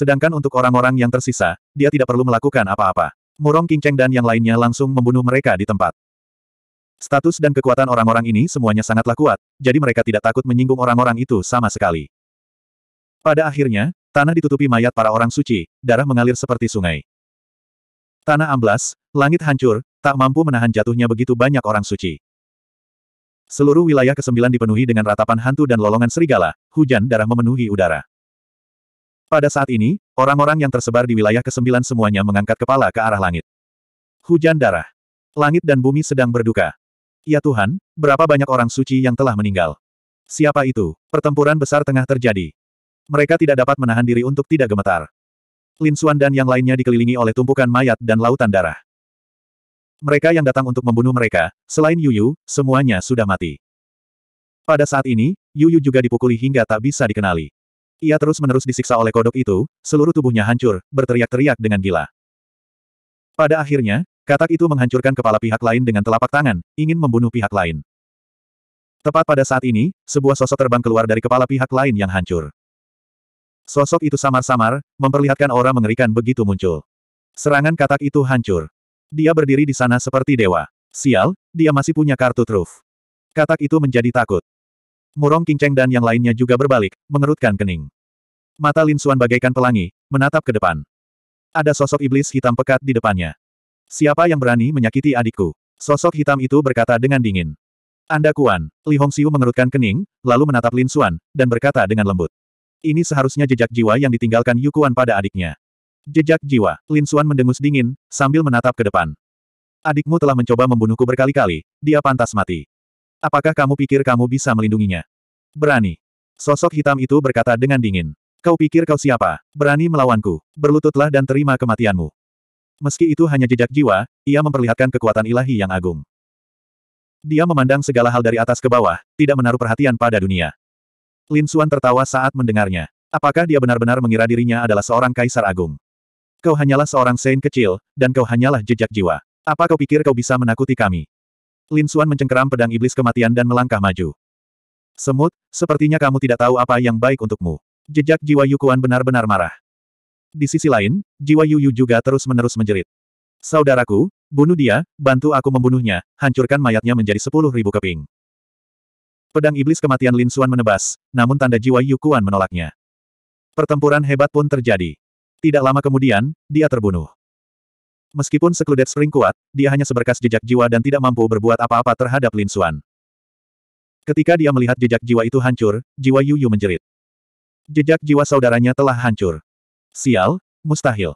Sedangkan untuk orang-orang yang tersisa, dia tidak perlu melakukan apa-apa. Murong Qingcheng dan yang lainnya langsung membunuh mereka di tempat. Status dan kekuatan orang-orang ini semuanya sangatlah kuat, jadi mereka tidak takut menyinggung orang-orang itu sama sekali. Pada akhirnya, tanah ditutupi mayat para orang suci, darah mengalir seperti sungai. Tanah amblas, langit hancur, tak mampu menahan jatuhnya begitu banyak orang suci. Seluruh wilayah kesembilan dipenuhi dengan ratapan hantu dan lolongan serigala, hujan darah memenuhi udara. Pada saat ini, orang-orang yang tersebar di wilayah ke-9 semuanya mengangkat kepala ke arah langit. Hujan darah. Langit dan bumi sedang berduka. Ya Tuhan, berapa banyak orang suci yang telah meninggal. Siapa itu? Pertempuran besar tengah terjadi. Mereka tidak dapat menahan diri untuk tidak gemetar. Lin Xuan dan yang lainnya dikelilingi oleh tumpukan mayat dan lautan darah. Mereka yang datang untuk membunuh mereka, selain Yu Yu, semuanya sudah mati. Pada saat ini, Yu Yu juga dipukuli hingga tak bisa dikenali. Ia terus-menerus disiksa oleh kodok itu, seluruh tubuhnya hancur, berteriak-teriak dengan gila. Pada akhirnya, katak itu menghancurkan kepala pihak lain dengan telapak tangan, ingin membunuh pihak lain. Tepat pada saat ini, sebuah sosok terbang keluar dari kepala pihak lain yang hancur. Sosok itu samar-samar, memperlihatkan aura mengerikan begitu muncul. Serangan katak itu hancur. Dia berdiri di sana seperti dewa. Sial, dia masih punya kartu truf. Katak itu menjadi takut. Murong Qingcheng dan yang lainnya juga berbalik, mengerutkan kening. Mata Lin Xuan bagaikan pelangi, menatap ke depan. Ada sosok iblis hitam pekat di depannya. Siapa yang berani menyakiti adikku? Sosok hitam itu berkata dengan dingin. Anda Kuan, Li Hongxiu mengerutkan kening, lalu menatap Lin Xuan, dan berkata dengan lembut. Ini seharusnya jejak jiwa yang ditinggalkan Yu Kuan pada adiknya. Jejak jiwa, Lin Xuan mendengus dingin, sambil menatap ke depan. Adikmu telah mencoba membunuhku berkali-kali, dia pantas mati. Apakah kamu pikir kamu bisa melindunginya? Berani. Sosok hitam itu berkata dengan dingin. Kau pikir kau siapa? Berani melawanku. Berlututlah dan terima kematianmu. Meski itu hanya jejak jiwa, ia memperlihatkan kekuatan ilahi yang agung. Dia memandang segala hal dari atas ke bawah, tidak menaruh perhatian pada dunia. Lin Xuan tertawa saat mendengarnya. Apakah dia benar-benar mengira dirinya adalah seorang kaisar agung? Kau hanyalah seorang sein kecil, dan kau hanyalah jejak jiwa. Apa kau pikir kau bisa menakuti kami? Lin Suan mencengkeram pedang iblis kematian dan melangkah maju. Semut, sepertinya kamu tidak tahu apa yang baik untukmu. Jejak jiwa Yukuan benar-benar marah. Di sisi lain, jiwa Yuyu juga terus-menerus menjerit. Saudaraku, bunuh dia, bantu aku membunuhnya, hancurkan mayatnya menjadi sepuluh ribu keping. Pedang iblis kematian Lin Suan menebas, namun tanda jiwa Yukuan menolaknya. Pertempuran hebat pun terjadi. Tidak lama kemudian, dia terbunuh. Meskipun sekludet Spring kuat, dia hanya seberkas jejak jiwa dan tidak mampu berbuat apa-apa terhadap Lin Xuan. Ketika dia melihat jejak jiwa itu hancur, jiwa Yu Yu menjerit. Jejak jiwa saudaranya telah hancur. Sial, mustahil.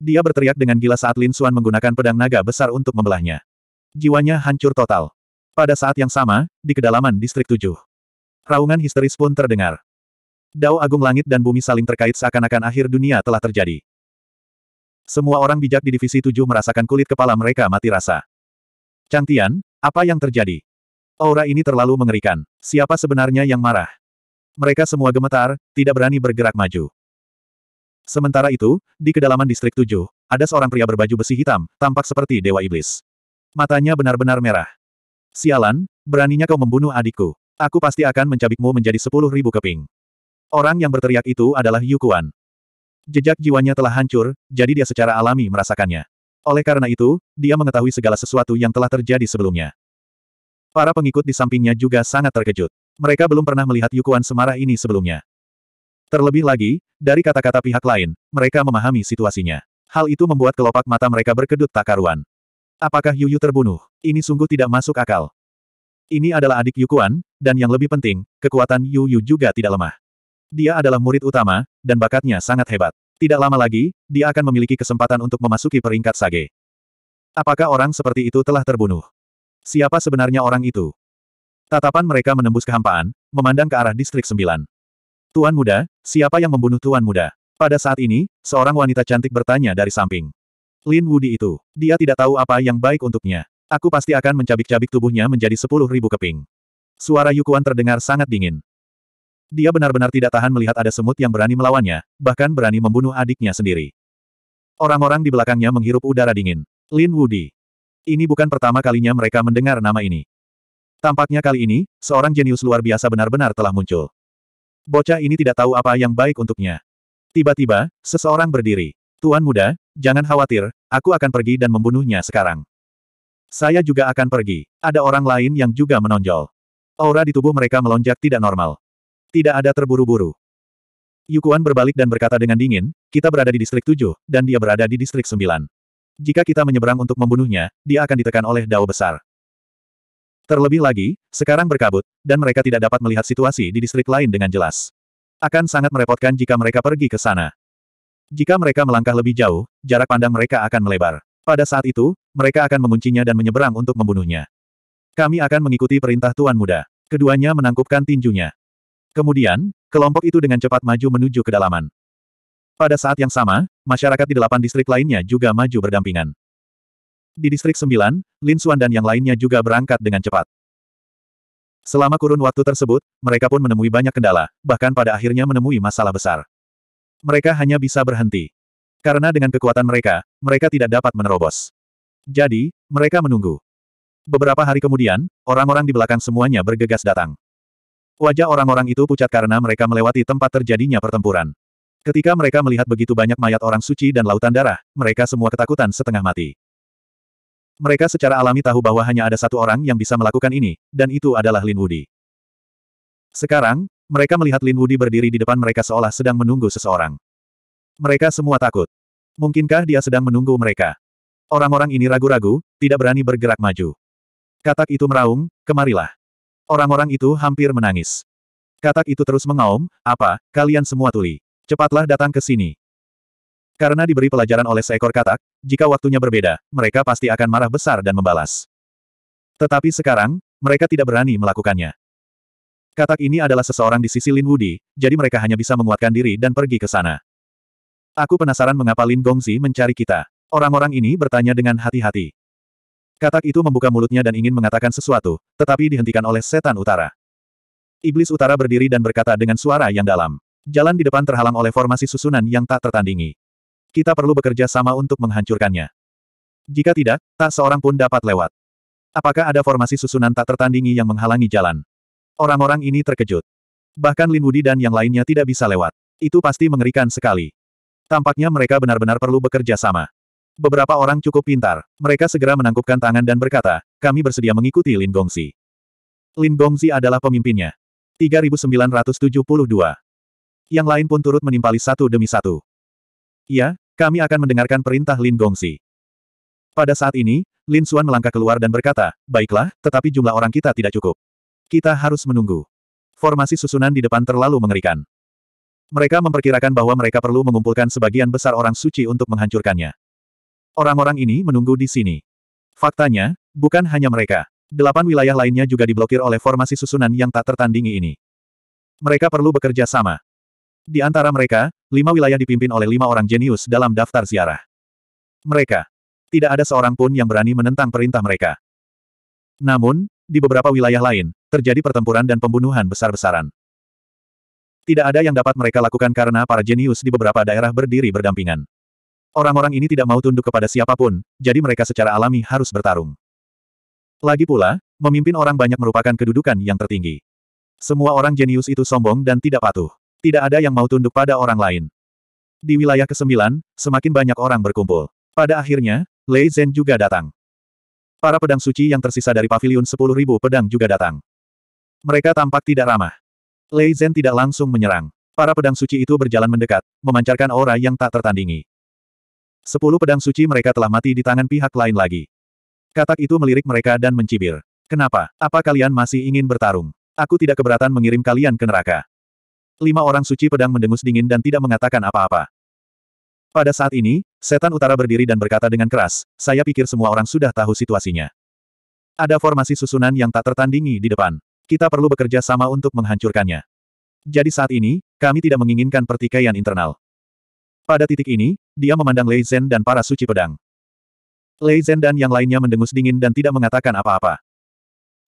Dia berteriak dengan gila saat Lin Xuan menggunakan pedang naga besar untuk membelahnya. Jiwanya hancur total. Pada saat yang sama, di kedalaman Distrik tujuh, Raungan histeris pun terdengar. Dao Agung Langit dan Bumi saling terkait seakan-akan akhir dunia telah terjadi. Semua orang bijak di Divisi 7 merasakan kulit kepala mereka mati rasa. Tian, apa yang terjadi? Aura ini terlalu mengerikan. Siapa sebenarnya yang marah? Mereka semua gemetar, tidak berani bergerak maju. Sementara itu, di kedalaman distrik 7, ada seorang pria berbaju besi hitam, tampak seperti dewa iblis. Matanya benar-benar merah. Sialan, beraninya kau membunuh adikku. Aku pasti akan mencabikmu menjadi sepuluh ribu keping. Orang yang berteriak itu adalah Yukuan. Jejak jiwanya telah hancur, jadi dia secara alami merasakannya. Oleh karena itu, dia mengetahui segala sesuatu yang telah terjadi sebelumnya. Para pengikut di sampingnya juga sangat terkejut. Mereka belum pernah melihat Yukuan semarah ini sebelumnya. Terlebih lagi, dari kata-kata pihak lain, mereka memahami situasinya. Hal itu membuat kelopak mata mereka berkedut tak karuan. Apakah Yuyu terbunuh? Ini sungguh tidak masuk akal. Ini adalah adik Yukuan, dan yang lebih penting, kekuatan Yuyu juga tidak lemah. Dia adalah murid utama, dan bakatnya sangat hebat. Tidak lama lagi, dia akan memiliki kesempatan untuk memasuki peringkat sage. Apakah orang seperti itu telah terbunuh? Siapa sebenarnya orang itu? Tatapan mereka menembus kehampaan, memandang ke arah distrik sembilan. Tuan muda, siapa yang membunuh tuan muda? Pada saat ini, seorang wanita cantik bertanya dari samping. Lin Wudi itu, dia tidak tahu apa yang baik untuknya. Aku pasti akan mencabik-cabik tubuhnya menjadi sepuluh ribu keping. Suara Yukuan terdengar sangat dingin. Dia benar-benar tidak tahan melihat ada semut yang berani melawannya, bahkan berani membunuh adiknya sendiri. Orang-orang di belakangnya menghirup udara dingin. Lin Wudi. Ini bukan pertama kalinya mereka mendengar nama ini. Tampaknya kali ini, seorang jenius luar biasa benar-benar telah muncul. Bocah ini tidak tahu apa yang baik untuknya. Tiba-tiba, seseorang berdiri. Tuan muda, jangan khawatir, aku akan pergi dan membunuhnya sekarang. Saya juga akan pergi. Ada orang lain yang juga menonjol. Aura di tubuh mereka melonjak tidak normal. Tidak ada terburu-buru. Yukuan berbalik dan berkata dengan dingin, kita berada di distrik 7, dan dia berada di distrik 9. Jika kita menyeberang untuk membunuhnya, dia akan ditekan oleh dao besar. Terlebih lagi, sekarang berkabut, dan mereka tidak dapat melihat situasi di distrik lain dengan jelas. Akan sangat merepotkan jika mereka pergi ke sana. Jika mereka melangkah lebih jauh, jarak pandang mereka akan melebar. Pada saat itu, mereka akan menguncinya dan menyeberang untuk membunuhnya. Kami akan mengikuti perintah Tuan Muda. Keduanya menangkupkan tinjunya. Kemudian, kelompok itu dengan cepat maju menuju kedalaman. Pada saat yang sama, masyarakat di delapan distrik lainnya juga maju berdampingan. Di distrik sembilan, Lin Xuan dan yang lainnya juga berangkat dengan cepat. Selama kurun waktu tersebut, mereka pun menemui banyak kendala, bahkan pada akhirnya menemui masalah besar. Mereka hanya bisa berhenti. Karena dengan kekuatan mereka, mereka tidak dapat menerobos. Jadi, mereka menunggu. Beberapa hari kemudian, orang-orang di belakang semuanya bergegas datang. Wajah orang-orang itu pucat karena mereka melewati tempat terjadinya pertempuran. Ketika mereka melihat begitu banyak mayat orang suci dan lautan darah, mereka semua ketakutan setengah mati. Mereka secara alami tahu bahwa hanya ada satu orang yang bisa melakukan ini, dan itu adalah Lin Wudi. Sekarang, mereka melihat Lin Wudi berdiri di depan mereka seolah sedang menunggu seseorang. Mereka semua takut. Mungkinkah dia sedang menunggu mereka? Orang-orang ini ragu-ragu, tidak berani bergerak maju. Katak itu meraung, kemarilah. Orang-orang itu hampir menangis. Katak itu terus mengaum, apa, kalian semua tuli. Cepatlah datang ke sini. Karena diberi pelajaran oleh seekor katak, jika waktunya berbeda, mereka pasti akan marah besar dan membalas. Tetapi sekarang, mereka tidak berani melakukannya. Katak ini adalah seseorang di sisi Lin Wudi, jadi mereka hanya bisa menguatkan diri dan pergi ke sana. Aku penasaran mengapa Lin Gongzi mencari kita. Orang-orang ini bertanya dengan hati-hati. Katak itu membuka mulutnya dan ingin mengatakan sesuatu, tetapi dihentikan oleh setan utara. Iblis utara berdiri dan berkata dengan suara yang dalam. Jalan di depan terhalang oleh formasi susunan yang tak tertandingi. Kita perlu bekerja sama untuk menghancurkannya. Jika tidak, tak seorang pun dapat lewat. Apakah ada formasi susunan tak tertandingi yang menghalangi jalan? Orang-orang ini terkejut. Bahkan Lin Wudi dan yang lainnya tidak bisa lewat. Itu pasti mengerikan sekali. Tampaknya mereka benar-benar perlu bekerja sama. Beberapa orang cukup pintar, mereka segera menangkupkan tangan dan berkata, kami bersedia mengikuti Lin Gongzi. Lin Gongzi adalah pemimpinnya. 3972. Yang lain pun turut menimpali satu demi satu. Iya, kami akan mendengarkan perintah Lin Gongzi. Pada saat ini, Lin Xuan melangkah keluar dan berkata, baiklah, tetapi jumlah orang kita tidak cukup. Kita harus menunggu. Formasi susunan di depan terlalu mengerikan. Mereka memperkirakan bahwa mereka perlu mengumpulkan sebagian besar orang suci untuk menghancurkannya. Orang-orang ini menunggu di sini. Faktanya, bukan hanya mereka. Delapan wilayah lainnya juga diblokir oleh formasi susunan yang tak tertandingi ini. Mereka perlu bekerja sama. Di antara mereka, lima wilayah dipimpin oleh lima orang jenius dalam daftar ziarah. Mereka. Tidak ada seorang pun yang berani menentang perintah mereka. Namun, di beberapa wilayah lain, terjadi pertempuran dan pembunuhan besar-besaran. Tidak ada yang dapat mereka lakukan karena para jenius di beberapa daerah berdiri berdampingan. Orang-orang ini tidak mau tunduk kepada siapapun, jadi mereka secara alami harus bertarung. Lagi pula, memimpin orang banyak merupakan kedudukan yang tertinggi. Semua orang jenius itu sombong dan tidak patuh. Tidak ada yang mau tunduk pada orang lain. Di wilayah ke-9, semakin banyak orang berkumpul. Pada akhirnya, Lei Zhen juga datang. Para pedang suci yang tersisa dari pavilion 10.000 pedang juga datang. Mereka tampak tidak ramah. Lei Zhen tidak langsung menyerang. Para pedang suci itu berjalan mendekat, memancarkan aura yang tak tertandingi. Sepuluh pedang suci mereka telah mati di tangan pihak lain lagi. Katak itu melirik mereka dan mencibir. Kenapa? Apa kalian masih ingin bertarung? Aku tidak keberatan mengirim kalian ke neraka. Lima orang suci pedang mendengus dingin dan tidak mengatakan apa-apa. Pada saat ini, setan utara berdiri dan berkata dengan keras, saya pikir semua orang sudah tahu situasinya. Ada formasi susunan yang tak tertandingi di depan. Kita perlu bekerja sama untuk menghancurkannya. Jadi saat ini, kami tidak menginginkan pertikaian internal. Pada titik ini, dia memandang Lei Zhen dan para suci pedang. Lei Zhen dan yang lainnya mendengus dingin dan tidak mengatakan apa-apa.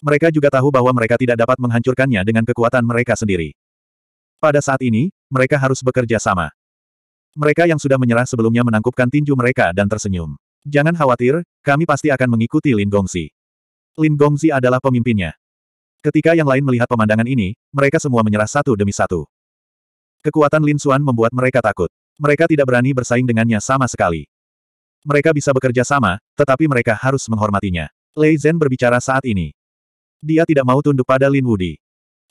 Mereka juga tahu bahwa mereka tidak dapat menghancurkannya dengan kekuatan mereka sendiri. Pada saat ini, mereka harus bekerja sama. Mereka yang sudah menyerah sebelumnya menangkupkan tinju mereka dan tersenyum. Jangan khawatir, kami pasti akan mengikuti Lin Gongzi. Lin Gongzi adalah pemimpinnya. Ketika yang lain melihat pemandangan ini, mereka semua menyerah satu demi satu. Kekuatan Lin Xuan membuat mereka takut. Mereka tidak berani bersaing dengannya sama sekali. Mereka bisa bekerja sama, tetapi mereka harus menghormatinya. Lei Zhen berbicara saat ini. Dia tidak mau tunduk pada Lin Wudi.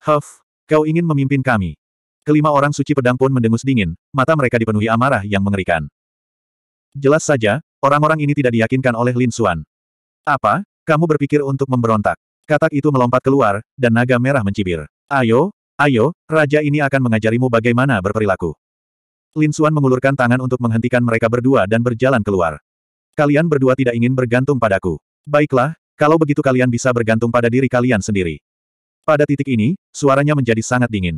Huff, kau ingin memimpin kami. Kelima orang suci pedang pun mendengus dingin, mata mereka dipenuhi amarah yang mengerikan. Jelas saja, orang-orang ini tidak diyakinkan oleh Lin Xuan. Apa? Kamu berpikir untuk memberontak. Katak itu melompat keluar, dan naga merah mencibir. Ayo, ayo, raja ini akan mengajarimu bagaimana berperilaku. Lin Suan mengulurkan tangan untuk menghentikan mereka berdua dan berjalan keluar. Kalian berdua tidak ingin bergantung padaku. Baiklah, kalau begitu kalian bisa bergantung pada diri kalian sendiri. Pada titik ini, suaranya menjadi sangat dingin.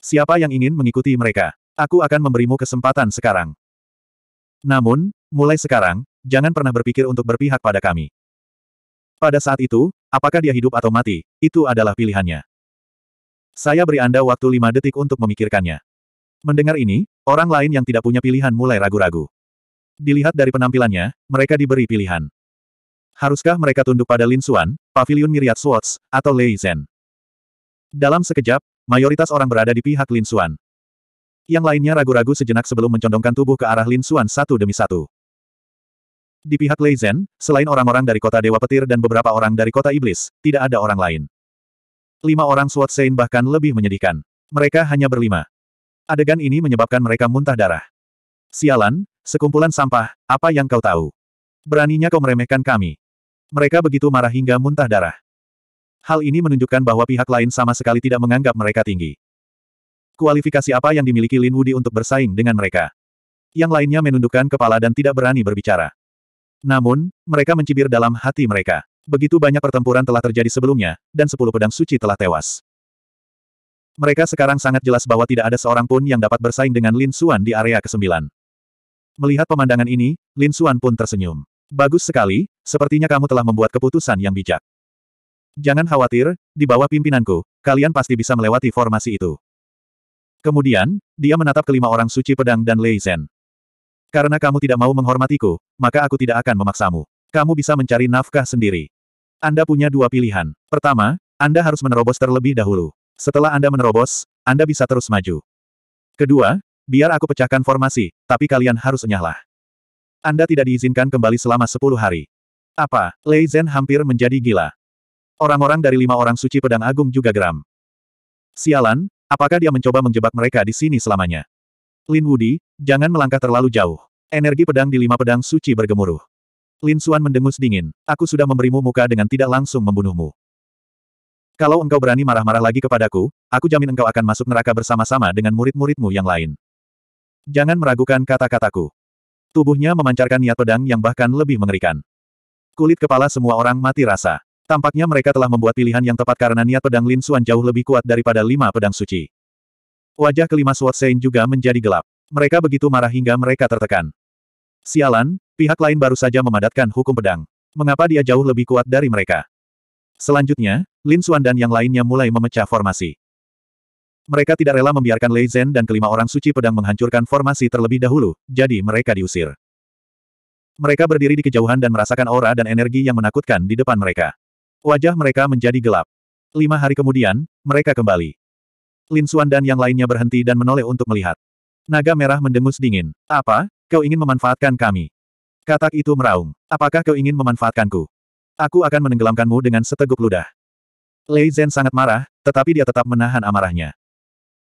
Siapa yang ingin mengikuti mereka? Aku akan memberimu kesempatan sekarang. Namun, mulai sekarang, jangan pernah berpikir untuk berpihak pada kami. Pada saat itu, apakah dia hidup atau mati, itu adalah pilihannya. Saya beri Anda waktu lima detik untuk memikirkannya. Mendengar ini, orang lain yang tidak punya pilihan mulai ragu-ragu. Dilihat dari penampilannya, mereka diberi pilihan. Haruskah mereka tunduk pada Lin Xuan, Pavilion Myriad Swords, atau Lei Zhen? Dalam sekejap, mayoritas orang berada di pihak Lin Xuan. Yang lainnya ragu-ragu sejenak sebelum mencondongkan tubuh ke arah Lin Xuan satu demi satu. Di pihak Lei Zhen, selain orang-orang dari kota Dewa Petir dan beberapa orang dari kota Iblis, tidak ada orang lain. Lima orang Sword Sein bahkan lebih menyedihkan. Mereka hanya berlima. Adegan ini menyebabkan mereka muntah darah. Sialan, sekumpulan sampah, apa yang kau tahu? Beraninya kau meremehkan kami. Mereka begitu marah hingga muntah darah. Hal ini menunjukkan bahwa pihak lain sama sekali tidak menganggap mereka tinggi. Kualifikasi apa yang dimiliki Lin Wudi untuk bersaing dengan mereka? Yang lainnya menundukkan kepala dan tidak berani berbicara. Namun, mereka mencibir dalam hati mereka. Begitu banyak pertempuran telah terjadi sebelumnya, dan sepuluh pedang suci telah tewas. Mereka sekarang sangat jelas bahwa tidak ada seorang pun yang dapat bersaing dengan Lin Xuan di area kesembilan. Melihat pemandangan ini, Lin Xuan pun tersenyum. Bagus sekali, sepertinya kamu telah membuat keputusan yang bijak. Jangan khawatir, di bawah pimpinanku, kalian pasti bisa melewati formasi itu. Kemudian, dia menatap kelima orang suci pedang dan Lei Zhen. Karena kamu tidak mau menghormatiku, maka aku tidak akan memaksamu. Kamu bisa mencari nafkah sendiri. Anda punya dua pilihan. Pertama, Anda harus menerobos terlebih dahulu. Setelah Anda menerobos, Anda bisa terus maju. Kedua, biar aku pecahkan formasi, tapi kalian harus enyahlah. Anda tidak diizinkan kembali selama 10 hari. Apa? Lei Zhen hampir menjadi gila. Orang-orang dari lima orang suci pedang agung juga geram. Sialan, apakah dia mencoba menjebak mereka di sini selamanya? Lin Wudi, jangan melangkah terlalu jauh. Energi pedang di lima pedang suci bergemuruh. Lin Suan mendengus dingin. Aku sudah memberimu muka dengan tidak langsung membunuhmu. Kalau engkau berani marah-marah lagi kepadaku, aku jamin engkau akan masuk neraka bersama-sama dengan murid-muridmu yang lain. Jangan meragukan kata-kataku. Tubuhnya memancarkan niat pedang yang bahkan lebih mengerikan. Kulit kepala semua orang mati rasa. Tampaknya mereka telah membuat pilihan yang tepat karena niat pedang Lin Suan jauh lebih kuat daripada lima pedang suci. Wajah kelima Sword Sein juga menjadi gelap. Mereka begitu marah hingga mereka tertekan. Sialan, pihak lain baru saja memadatkan hukum pedang. Mengapa dia jauh lebih kuat dari mereka? Selanjutnya, Lin Xuan dan yang lainnya mulai memecah formasi. Mereka tidak rela membiarkan Lei Zhen dan kelima orang suci pedang menghancurkan formasi terlebih dahulu, jadi mereka diusir. Mereka berdiri di kejauhan dan merasakan aura dan energi yang menakutkan di depan mereka. Wajah mereka menjadi gelap. Lima hari kemudian, mereka kembali. Lin Xuan dan yang lainnya berhenti dan menoleh untuk melihat. Naga merah mendengus dingin. Apa? Kau ingin memanfaatkan kami? Katak itu meraung. Apakah kau ingin memanfaatkanku? Aku akan menenggelamkanmu dengan seteguk ludah. Lei Zhen sangat marah, tetapi dia tetap menahan amarahnya.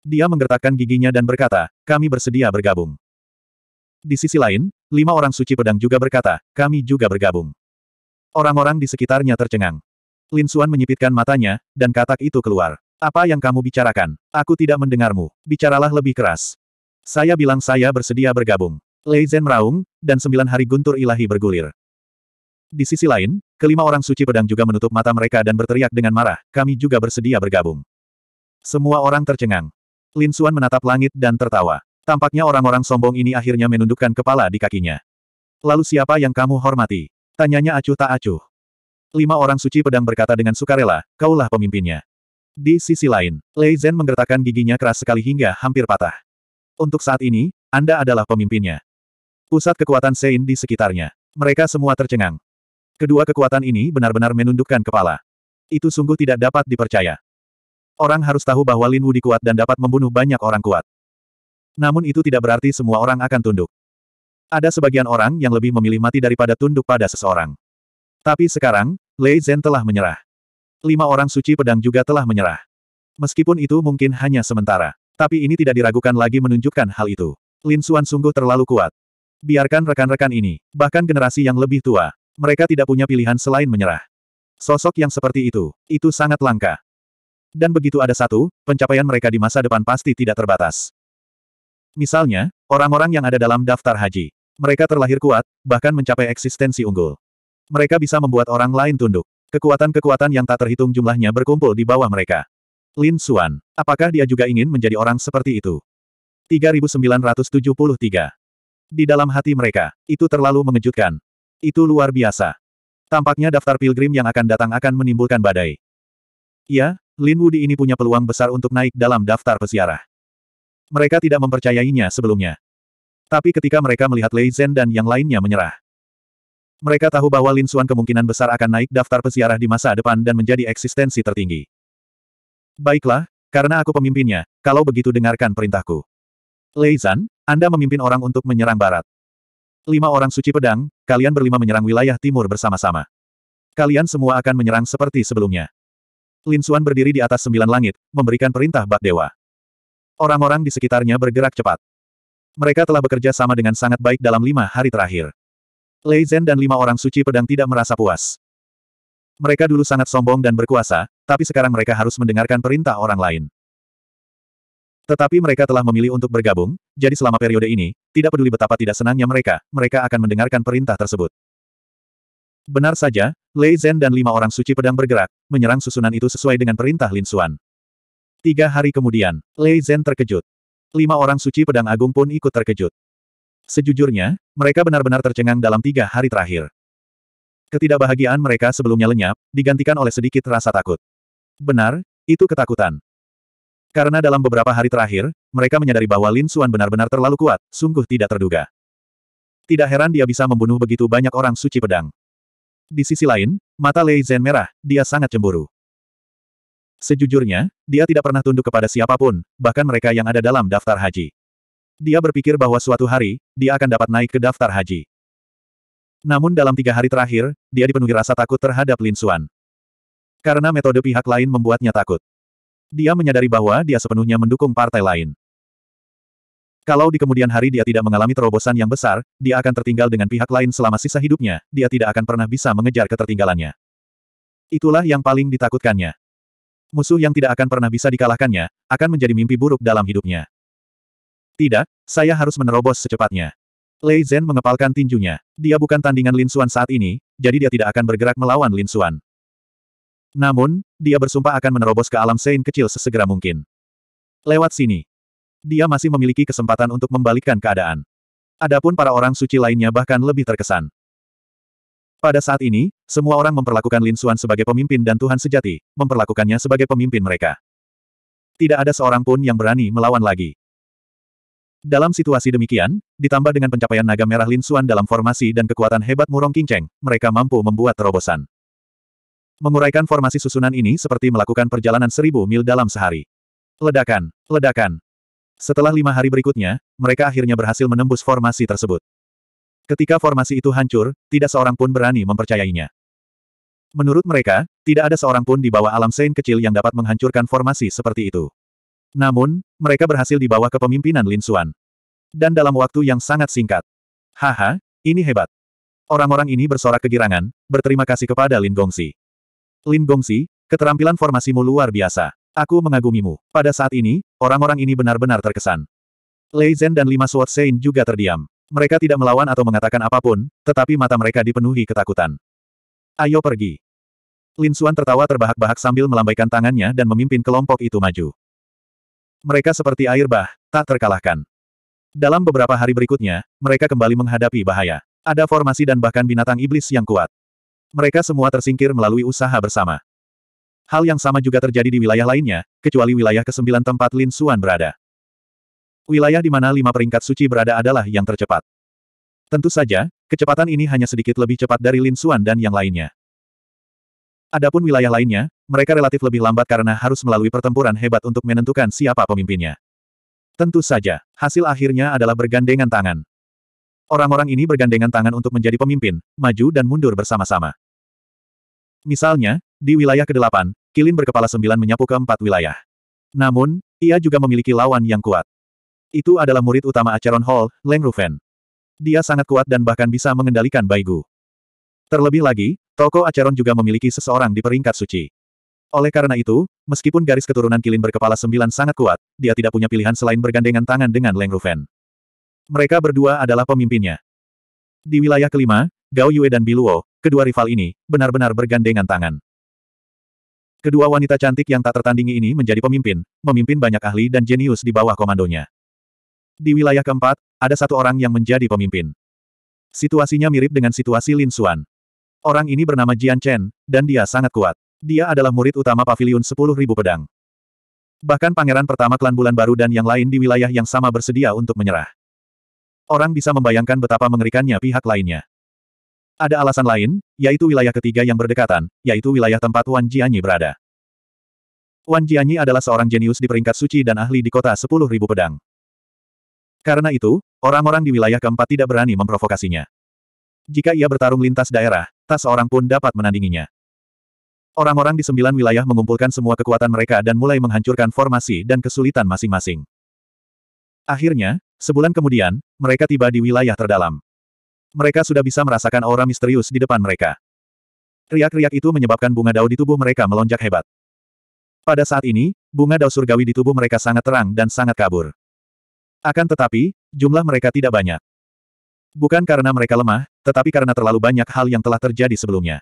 Dia menggertakkan giginya dan berkata, kami bersedia bergabung. Di sisi lain, lima orang suci pedang juga berkata, kami juga bergabung. Orang-orang di sekitarnya tercengang. Lin Xuan menyipitkan matanya, dan katak itu keluar. Apa yang kamu bicarakan? Aku tidak mendengarmu. Bicaralah lebih keras. Saya bilang saya bersedia bergabung. Lei Zhen meraung, dan sembilan hari guntur ilahi bergulir. Di sisi lain, Kelima orang suci pedang juga menutup mata mereka dan berteriak dengan marah, kami juga bersedia bergabung. Semua orang tercengang. Lin Xuan menatap langit dan tertawa. Tampaknya orang-orang sombong ini akhirnya menundukkan kepala di kakinya. Lalu siapa yang kamu hormati? Tanyanya acuh tak acuh. Lima orang suci pedang berkata dengan sukarela, kaulah pemimpinnya. Di sisi lain, Lei Zhen menggertakkan giginya keras sekali hingga hampir patah. Untuk saat ini, Anda adalah pemimpinnya. Pusat kekuatan Sein di sekitarnya. Mereka semua tercengang. Kedua kekuatan ini benar-benar menundukkan kepala. Itu sungguh tidak dapat dipercaya. Orang harus tahu bahwa Lin Wu kuat dan dapat membunuh banyak orang kuat. Namun itu tidak berarti semua orang akan tunduk. Ada sebagian orang yang lebih memilih mati daripada tunduk pada seseorang. Tapi sekarang, Lei Zhen telah menyerah. Lima orang suci pedang juga telah menyerah. Meskipun itu mungkin hanya sementara. Tapi ini tidak diragukan lagi menunjukkan hal itu. Lin Xuan sungguh terlalu kuat. Biarkan rekan-rekan ini, bahkan generasi yang lebih tua, mereka tidak punya pilihan selain menyerah. Sosok yang seperti itu, itu sangat langka. Dan begitu ada satu, pencapaian mereka di masa depan pasti tidak terbatas. Misalnya, orang-orang yang ada dalam daftar haji. Mereka terlahir kuat, bahkan mencapai eksistensi unggul. Mereka bisa membuat orang lain tunduk. Kekuatan-kekuatan yang tak terhitung jumlahnya berkumpul di bawah mereka. Lin Xuan, apakah dia juga ingin menjadi orang seperti itu? 3973. Di dalam hati mereka, itu terlalu mengejutkan, itu luar biasa. Tampaknya daftar pilgrim yang akan datang akan menimbulkan badai. Ya, Lin Wudi ini punya peluang besar untuk naik dalam daftar peziarah. Mereka tidak mempercayainya sebelumnya. Tapi ketika mereka melihat Lei Zhen dan yang lainnya menyerah. Mereka tahu bahwa Lin Xuan kemungkinan besar akan naik daftar pesiarah di masa depan dan menjadi eksistensi tertinggi. Baiklah, karena aku pemimpinnya, kalau begitu dengarkan perintahku. Lei Zhen, Anda memimpin orang untuk menyerang barat. Lima orang suci pedang, kalian berlima menyerang wilayah timur bersama-sama. Kalian semua akan menyerang seperti sebelumnya. Lin Suan berdiri di atas sembilan langit, memberikan perintah bak dewa. Orang-orang di sekitarnya bergerak cepat. Mereka telah bekerja sama dengan sangat baik dalam lima hari terakhir. Lei Zhen dan lima orang suci pedang tidak merasa puas. Mereka dulu sangat sombong dan berkuasa, tapi sekarang mereka harus mendengarkan perintah orang lain. Tetapi mereka telah memilih untuk bergabung, jadi selama periode ini, tidak peduli betapa tidak senangnya mereka, mereka akan mendengarkan perintah tersebut. Benar saja, Lei Zhen dan lima orang suci pedang bergerak, menyerang susunan itu sesuai dengan perintah Lin Xuan. Tiga hari kemudian, Lei Zhen terkejut. Lima orang suci pedang agung pun ikut terkejut. Sejujurnya, mereka benar-benar tercengang dalam tiga hari terakhir. Ketidakbahagiaan mereka sebelumnya lenyap, digantikan oleh sedikit rasa takut. Benar, itu ketakutan. Karena dalam beberapa hari terakhir, mereka menyadari bahwa Lin Xuan benar-benar terlalu kuat, sungguh tidak terduga. Tidak heran dia bisa membunuh begitu banyak orang suci pedang. Di sisi lain, mata Lei Zhen merah, dia sangat cemburu. Sejujurnya, dia tidak pernah tunduk kepada siapapun, bahkan mereka yang ada dalam daftar haji. Dia berpikir bahwa suatu hari, dia akan dapat naik ke daftar haji. Namun dalam tiga hari terakhir, dia dipenuhi rasa takut terhadap Lin Xuan. Karena metode pihak lain membuatnya takut. Dia menyadari bahwa dia sepenuhnya mendukung partai lain. Kalau di kemudian hari dia tidak mengalami terobosan yang besar, dia akan tertinggal dengan pihak lain selama sisa hidupnya, dia tidak akan pernah bisa mengejar ketertinggalannya. Itulah yang paling ditakutkannya. Musuh yang tidak akan pernah bisa dikalahkannya, akan menjadi mimpi buruk dalam hidupnya. Tidak, saya harus menerobos secepatnya. Lei Zhen mengepalkan tinjunya. Dia bukan tandingan Lin Xuan saat ini, jadi dia tidak akan bergerak melawan Lin Xuan. Namun, dia bersumpah akan menerobos ke alam Sein kecil sesegera mungkin. Lewat sini. Dia masih memiliki kesempatan untuk membalikkan keadaan. Adapun para orang suci lainnya bahkan lebih terkesan. Pada saat ini, semua orang memperlakukan Lin Xuan sebagai pemimpin dan Tuhan sejati, memperlakukannya sebagai pemimpin mereka. Tidak ada seorang pun yang berani melawan lagi. Dalam situasi demikian, ditambah dengan pencapaian naga merah Lin Xuan dalam formasi dan kekuatan hebat Murong King Cheng, mereka mampu membuat terobosan. Menguraikan formasi susunan ini seperti melakukan perjalanan seribu mil dalam sehari. Ledakan, ledakan. Setelah lima hari berikutnya, mereka akhirnya berhasil menembus formasi tersebut. Ketika formasi itu hancur, tidak seorang pun berani mempercayainya. Menurut mereka, tidak ada seorang pun di bawah alam sein kecil yang dapat menghancurkan formasi seperti itu. Namun, mereka berhasil dibawa ke kepemimpinan Lin Xuan. Dan dalam waktu yang sangat singkat. Haha, ini hebat. Orang-orang ini bersorak kegirangan, berterima kasih kepada Lin Gongsi. Lin Gongsi, keterampilan formasimu luar biasa. Aku mengagumimu. Pada saat ini, orang-orang ini benar-benar terkesan. Lei Zhen dan lima Sword Saint juga terdiam. Mereka tidak melawan atau mengatakan apapun, tetapi mata mereka dipenuhi ketakutan. Ayo pergi. Lin Xuan tertawa terbahak-bahak sambil melambaikan tangannya dan memimpin kelompok itu maju. Mereka seperti air bah, tak terkalahkan. Dalam beberapa hari berikutnya, mereka kembali menghadapi bahaya. Ada formasi dan bahkan binatang iblis yang kuat. Mereka semua tersingkir melalui usaha bersama. Hal yang sama juga terjadi di wilayah lainnya, kecuali wilayah ke-9 tempat Lin Xuan berada. Wilayah di mana lima peringkat suci berada adalah yang tercepat. Tentu saja, kecepatan ini hanya sedikit lebih cepat dari Lin Xuan dan yang lainnya. Adapun wilayah lainnya, mereka relatif lebih lambat karena harus melalui pertempuran hebat untuk menentukan siapa pemimpinnya. Tentu saja, hasil akhirnya adalah bergandengan tangan. Orang-orang ini bergandengan tangan untuk menjadi pemimpin, maju dan mundur bersama-sama. Misalnya, di wilayah ke-8, Kilin berkepala sembilan menyapu ke empat wilayah. Namun, ia juga memiliki lawan yang kuat. Itu adalah murid utama Acheron Hall, Leng Rufen. Dia sangat kuat dan bahkan bisa mengendalikan Baigu. Terlebih lagi, toko Acheron juga memiliki seseorang di peringkat suci. Oleh karena itu, meskipun garis keturunan Kilin berkepala sembilan sangat kuat, dia tidak punya pilihan selain bergandengan tangan dengan Leng Rufen. Mereka berdua adalah pemimpinnya. Di wilayah kelima, Gao Yue dan Biluo, Kedua rival ini, benar-benar bergandengan tangan. Kedua wanita cantik yang tak tertandingi ini menjadi pemimpin, memimpin banyak ahli dan jenius di bawah komandonya. Di wilayah keempat, ada satu orang yang menjadi pemimpin. Situasinya mirip dengan situasi Lin Xuan. Orang ini bernama Jian Chen, dan dia sangat kuat. Dia adalah murid utama Paviliun 10.000 Pedang. Bahkan pangeran pertama klan Bulan Baru dan yang lain di wilayah yang sama bersedia untuk menyerah. Orang bisa membayangkan betapa mengerikannya pihak lainnya. Ada alasan lain, yaitu wilayah ketiga yang berdekatan, yaitu wilayah tempat Wan Jianyi berada. Wan Jianyi adalah seorang jenius di peringkat suci dan ahli di kota 10.000 pedang. Karena itu, orang-orang di wilayah keempat tidak berani memprovokasinya. Jika ia bertarung lintas daerah, tak seorang pun dapat menandinginya. Orang-orang di sembilan wilayah mengumpulkan semua kekuatan mereka dan mulai menghancurkan formasi dan kesulitan masing-masing. Akhirnya, sebulan kemudian, mereka tiba di wilayah terdalam. Mereka sudah bisa merasakan aura misterius di depan mereka. Riak-riak itu menyebabkan bunga dao di tubuh mereka melonjak hebat. Pada saat ini, bunga dao surgawi di tubuh mereka sangat terang dan sangat kabur. Akan tetapi, jumlah mereka tidak banyak. Bukan karena mereka lemah, tetapi karena terlalu banyak hal yang telah terjadi sebelumnya.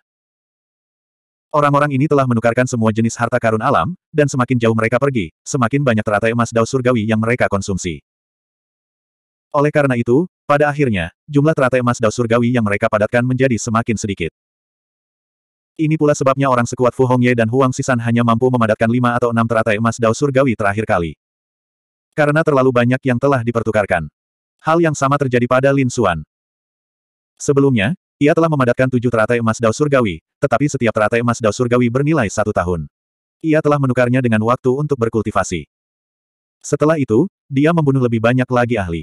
Orang-orang ini telah menukarkan semua jenis harta karun alam, dan semakin jauh mereka pergi, semakin banyak teratai emas dao surgawi yang mereka konsumsi. Oleh karena itu, pada akhirnya, jumlah teratai emas dao surgawi yang mereka padatkan menjadi semakin sedikit. Ini pula sebabnya orang sekuat Fu Hongye dan Huang Sisan hanya mampu memadatkan lima atau enam teratai emas dao surgawi terakhir kali. Karena terlalu banyak yang telah dipertukarkan. Hal yang sama terjadi pada Lin Xuan. Sebelumnya, ia telah memadatkan tujuh teratai emas Dao Surgawi, tetapi setiap teratai emas Dao Surgawi bernilai satu tahun. Ia telah menukarnya dengan waktu untuk berkultivasi. Setelah itu, dia membunuh lebih banyak lagi ahli.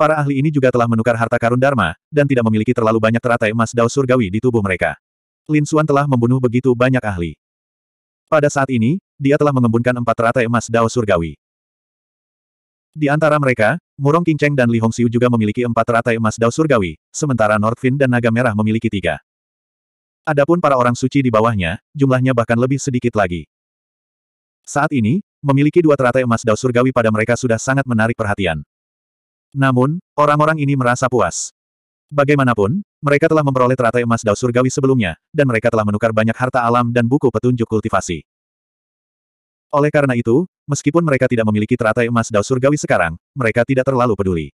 Para ahli ini juga telah menukar harta karun Dharma, dan tidak memiliki terlalu banyak teratai emas dao surgawi di tubuh mereka. Lin Xuan telah membunuh begitu banyak ahli. Pada saat ini, dia telah mengembunkan empat teratai emas dao surgawi. Di antara mereka, Murong Qingcheng dan Li Hongxiu juga memiliki empat teratai emas dao surgawi, sementara Nordfin dan Naga Merah memiliki tiga. Adapun para orang suci di bawahnya, jumlahnya bahkan lebih sedikit lagi. Saat ini, memiliki dua teratai emas dao surgawi pada mereka sudah sangat menarik perhatian. Namun, orang-orang ini merasa puas. Bagaimanapun, mereka telah memperoleh teratai emas Dao Surgawi sebelumnya, dan mereka telah menukar banyak harta alam dan buku petunjuk kultivasi. Oleh karena itu, meskipun mereka tidak memiliki teratai emas Dao Surgawi sekarang, mereka tidak terlalu peduli.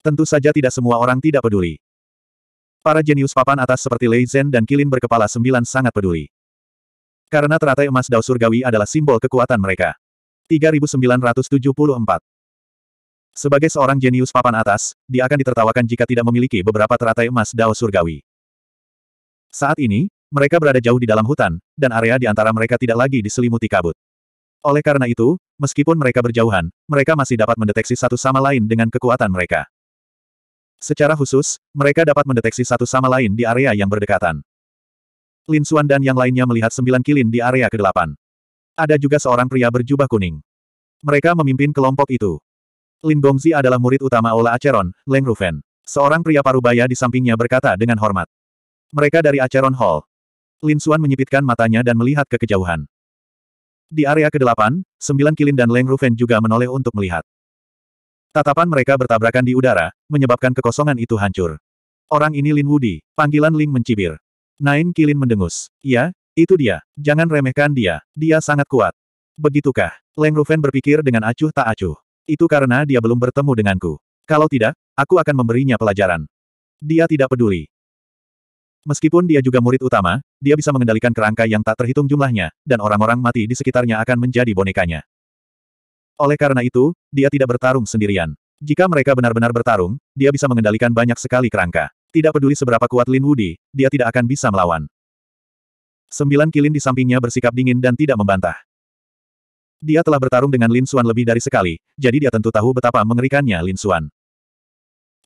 Tentu saja tidak semua orang tidak peduli. Para jenius papan atas seperti Lei Zhen dan Kilin berkepala sembilan sangat peduli. Karena teratai emas Dao Surgawi adalah simbol kekuatan mereka. 3974 sebagai seorang jenius papan atas, dia akan ditertawakan jika tidak memiliki beberapa teratai emas Dao Surgawi. Saat ini, mereka berada jauh di dalam hutan, dan area di antara mereka tidak lagi diselimuti kabut. Oleh karena itu, meskipun mereka berjauhan, mereka masih dapat mendeteksi satu sama lain dengan kekuatan mereka. Secara khusus, mereka dapat mendeteksi satu sama lain di area yang berdekatan. Lin Xuan dan yang lainnya melihat sembilan kilin di area ke-8. Ada juga seorang pria berjubah kuning. Mereka memimpin kelompok itu. Lin Dongzi adalah murid utama Ola Acheron, Leng Rufen. Seorang pria parubaya di sampingnya berkata dengan hormat. Mereka dari Acheron Hall. Lin Xuan menyipitkan matanya dan melihat ke kejauhan. Di area ke-8, sembilan kilin dan Leng Rufen juga menoleh untuk melihat. Tatapan mereka bertabrakan di udara, menyebabkan kekosongan itu hancur. Orang ini Lin Wudi, panggilan Ling mencibir. Nain Kilin mendengus. Ya, itu dia. Jangan remehkan dia. Dia sangat kuat. Begitukah? Leng Rufen berpikir dengan acuh tak acuh. Itu karena dia belum bertemu denganku. Kalau tidak, aku akan memberinya pelajaran. Dia tidak peduli. Meskipun dia juga murid utama, dia bisa mengendalikan kerangka yang tak terhitung jumlahnya, dan orang-orang mati di sekitarnya akan menjadi bonekanya. Oleh karena itu, dia tidak bertarung sendirian. Jika mereka benar-benar bertarung, dia bisa mengendalikan banyak sekali kerangka. Tidak peduli seberapa kuat Lin Wudi, dia tidak akan bisa melawan. Sembilan kilin di sampingnya bersikap dingin dan tidak membantah. Dia telah bertarung dengan Lin Xuan lebih dari sekali, jadi dia tentu tahu betapa mengerikannya Lin Xuan.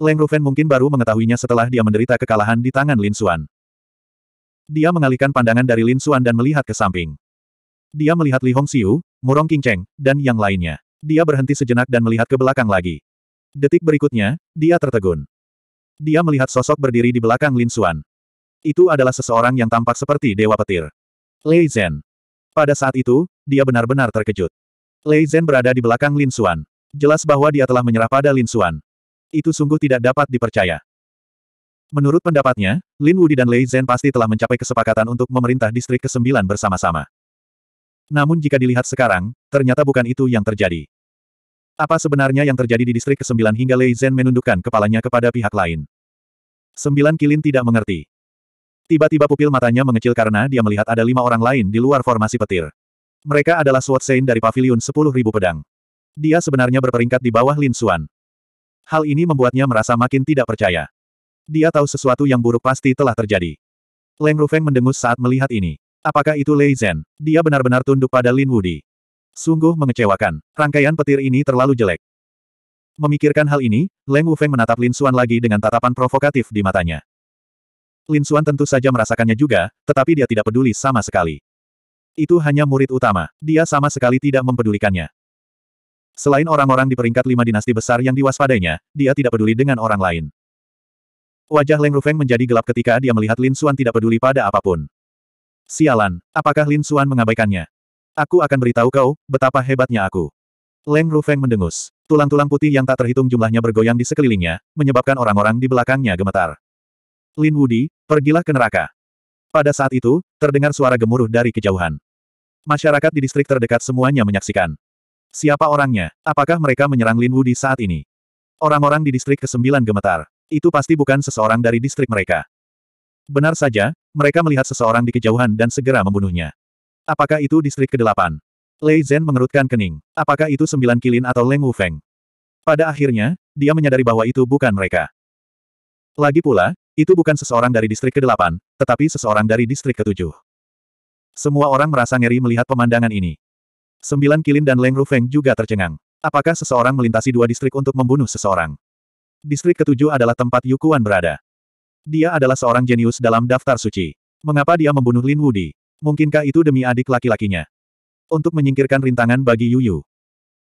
Leng Rufen mungkin baru mengetahuinya setelah dia menderita kekalahan di tangan Lin Xuan. Dia mengalihkan pandangan dari Lin Xuan dan melihat ke samping. Dia melihat Li Hong Hongxiu, Murong King Cheng, dan yang lainnya. Dia berhenti sejenak dan melihat ke belakang lagi. Detik berikutnya, dia tertegun. Dia melihat sosok berdiri di belakang Lin Xuan. Itu adalah seseorang yang tampak seperti Dewa Petir. Lei Zhen. Pada saat itu, dia benar-benar terkejut. Lei Zhen berada di belakang Lin Xuan. Jelas bahwa dia telah menyerah pada Lin Xuan. Itu sungguh tidak dapat dipercaya. Menurut pendapatnya, Lin Wudi dan Lei Zhen pasti telah mencapai kesepakatan untuk memerintah distrik ke-9 bersama-sama. Namun jika dilihat sekarang, ternyata bukan itu yang terjadi. Apa sebenarnya yang terjadi di distrik ke-9 hingga Lei Zhen menundukkan kepalanya kepada pihak lain? Sembilan Kilin tidak mengerti. Tiba-tiba pupil matanya mengecil karena dia melihat ada lima orang lain di luar formasi petir. Mereka adalah Sword Saint dari Paviliun 10.000 Pedang. Dia sebenarnya berperingkat di bawah Lin Xuan. Hal ini membuatnya merasa makin tidak percaya. Dia tahu sesuatu yang buruk pasti telah terjadi. Leng Rufeng mendengus saat melihat ini. Apakah itu Lei Zhen? Dia benar-benar tunduk pada Lin Wudi. Sungguh mengecewakan. Rangkaian petir ini terlalu jelek. Memikirkan hal ini, Leng Wufeng menatap Lin Xuan lagi dengan tatapan provokatif di matanya. Lin Suan tentu saja merasakannya juga, tetapi dia tidak peduli sama sekali. Itu hanya murid utama, dia sama sekali tidak mempedulikannya. Selain orang-orang di peringkat lima dinasti besar yang diwaspadainya, dia tidak peduli dengan orang lain. Wajah Leng Rufeng menjadi gelap ketika dia melihat Lin Suan tidak peduli pada apapun. Sialan, apakah Lin Suan mengabaikannya? Aku akan beritahu kau, betapa hebatnya aku. Leng Rufeng mendengus. Tulang-tulang putih yang tak terhitung jumlahnya bergoyang di sekelilingnya, menyebabkan orang-orang di belakangnya gemetar. Lin Wudi, pergilah ke neraka. Pada saat itu, terdengar suara gemuruh dari kejauhan. Masyarakat di distrik terdekat semuanya menyaksikan. Siapa orangnya? Apakah mereka menyerang Lin Wudi saat ini? Orang-orang di distrik ke-9 gemetar. Itu pasti bukan seseorang dari distrik mereka. Benar saja, mereka melihat seseorang di kejauhan dan segera membunuhnya. Apakah itu distrik ke-8? Lei Zhen mengerutkan kening. Apakah itu sembilan kilin atau Leng Wufeng? Pada akhirnya, dia menyadari bahwa itu bukan mereka. Lagi pula, itu bukan seseorang dari distrik ke-8, tetapi seseorang dari distrik ke-7. Semua orang merasa ngeri melihat pemandangan ini. Sembilan Kilin dan Leng Rufeng juga tercengang. Apakah seseorang melintasi dua distrik untuk membunuh seseorang? Distrik ketujuh adalah tempat Yukuan berada. Dia adalah seorang jenius dalam daftar suci. Mengapa dia membunuh Lin Wudi? Mungkinkah itu demi adik laki-lakinya? Untuk menyingkirkan rintangan bagi Yuyu.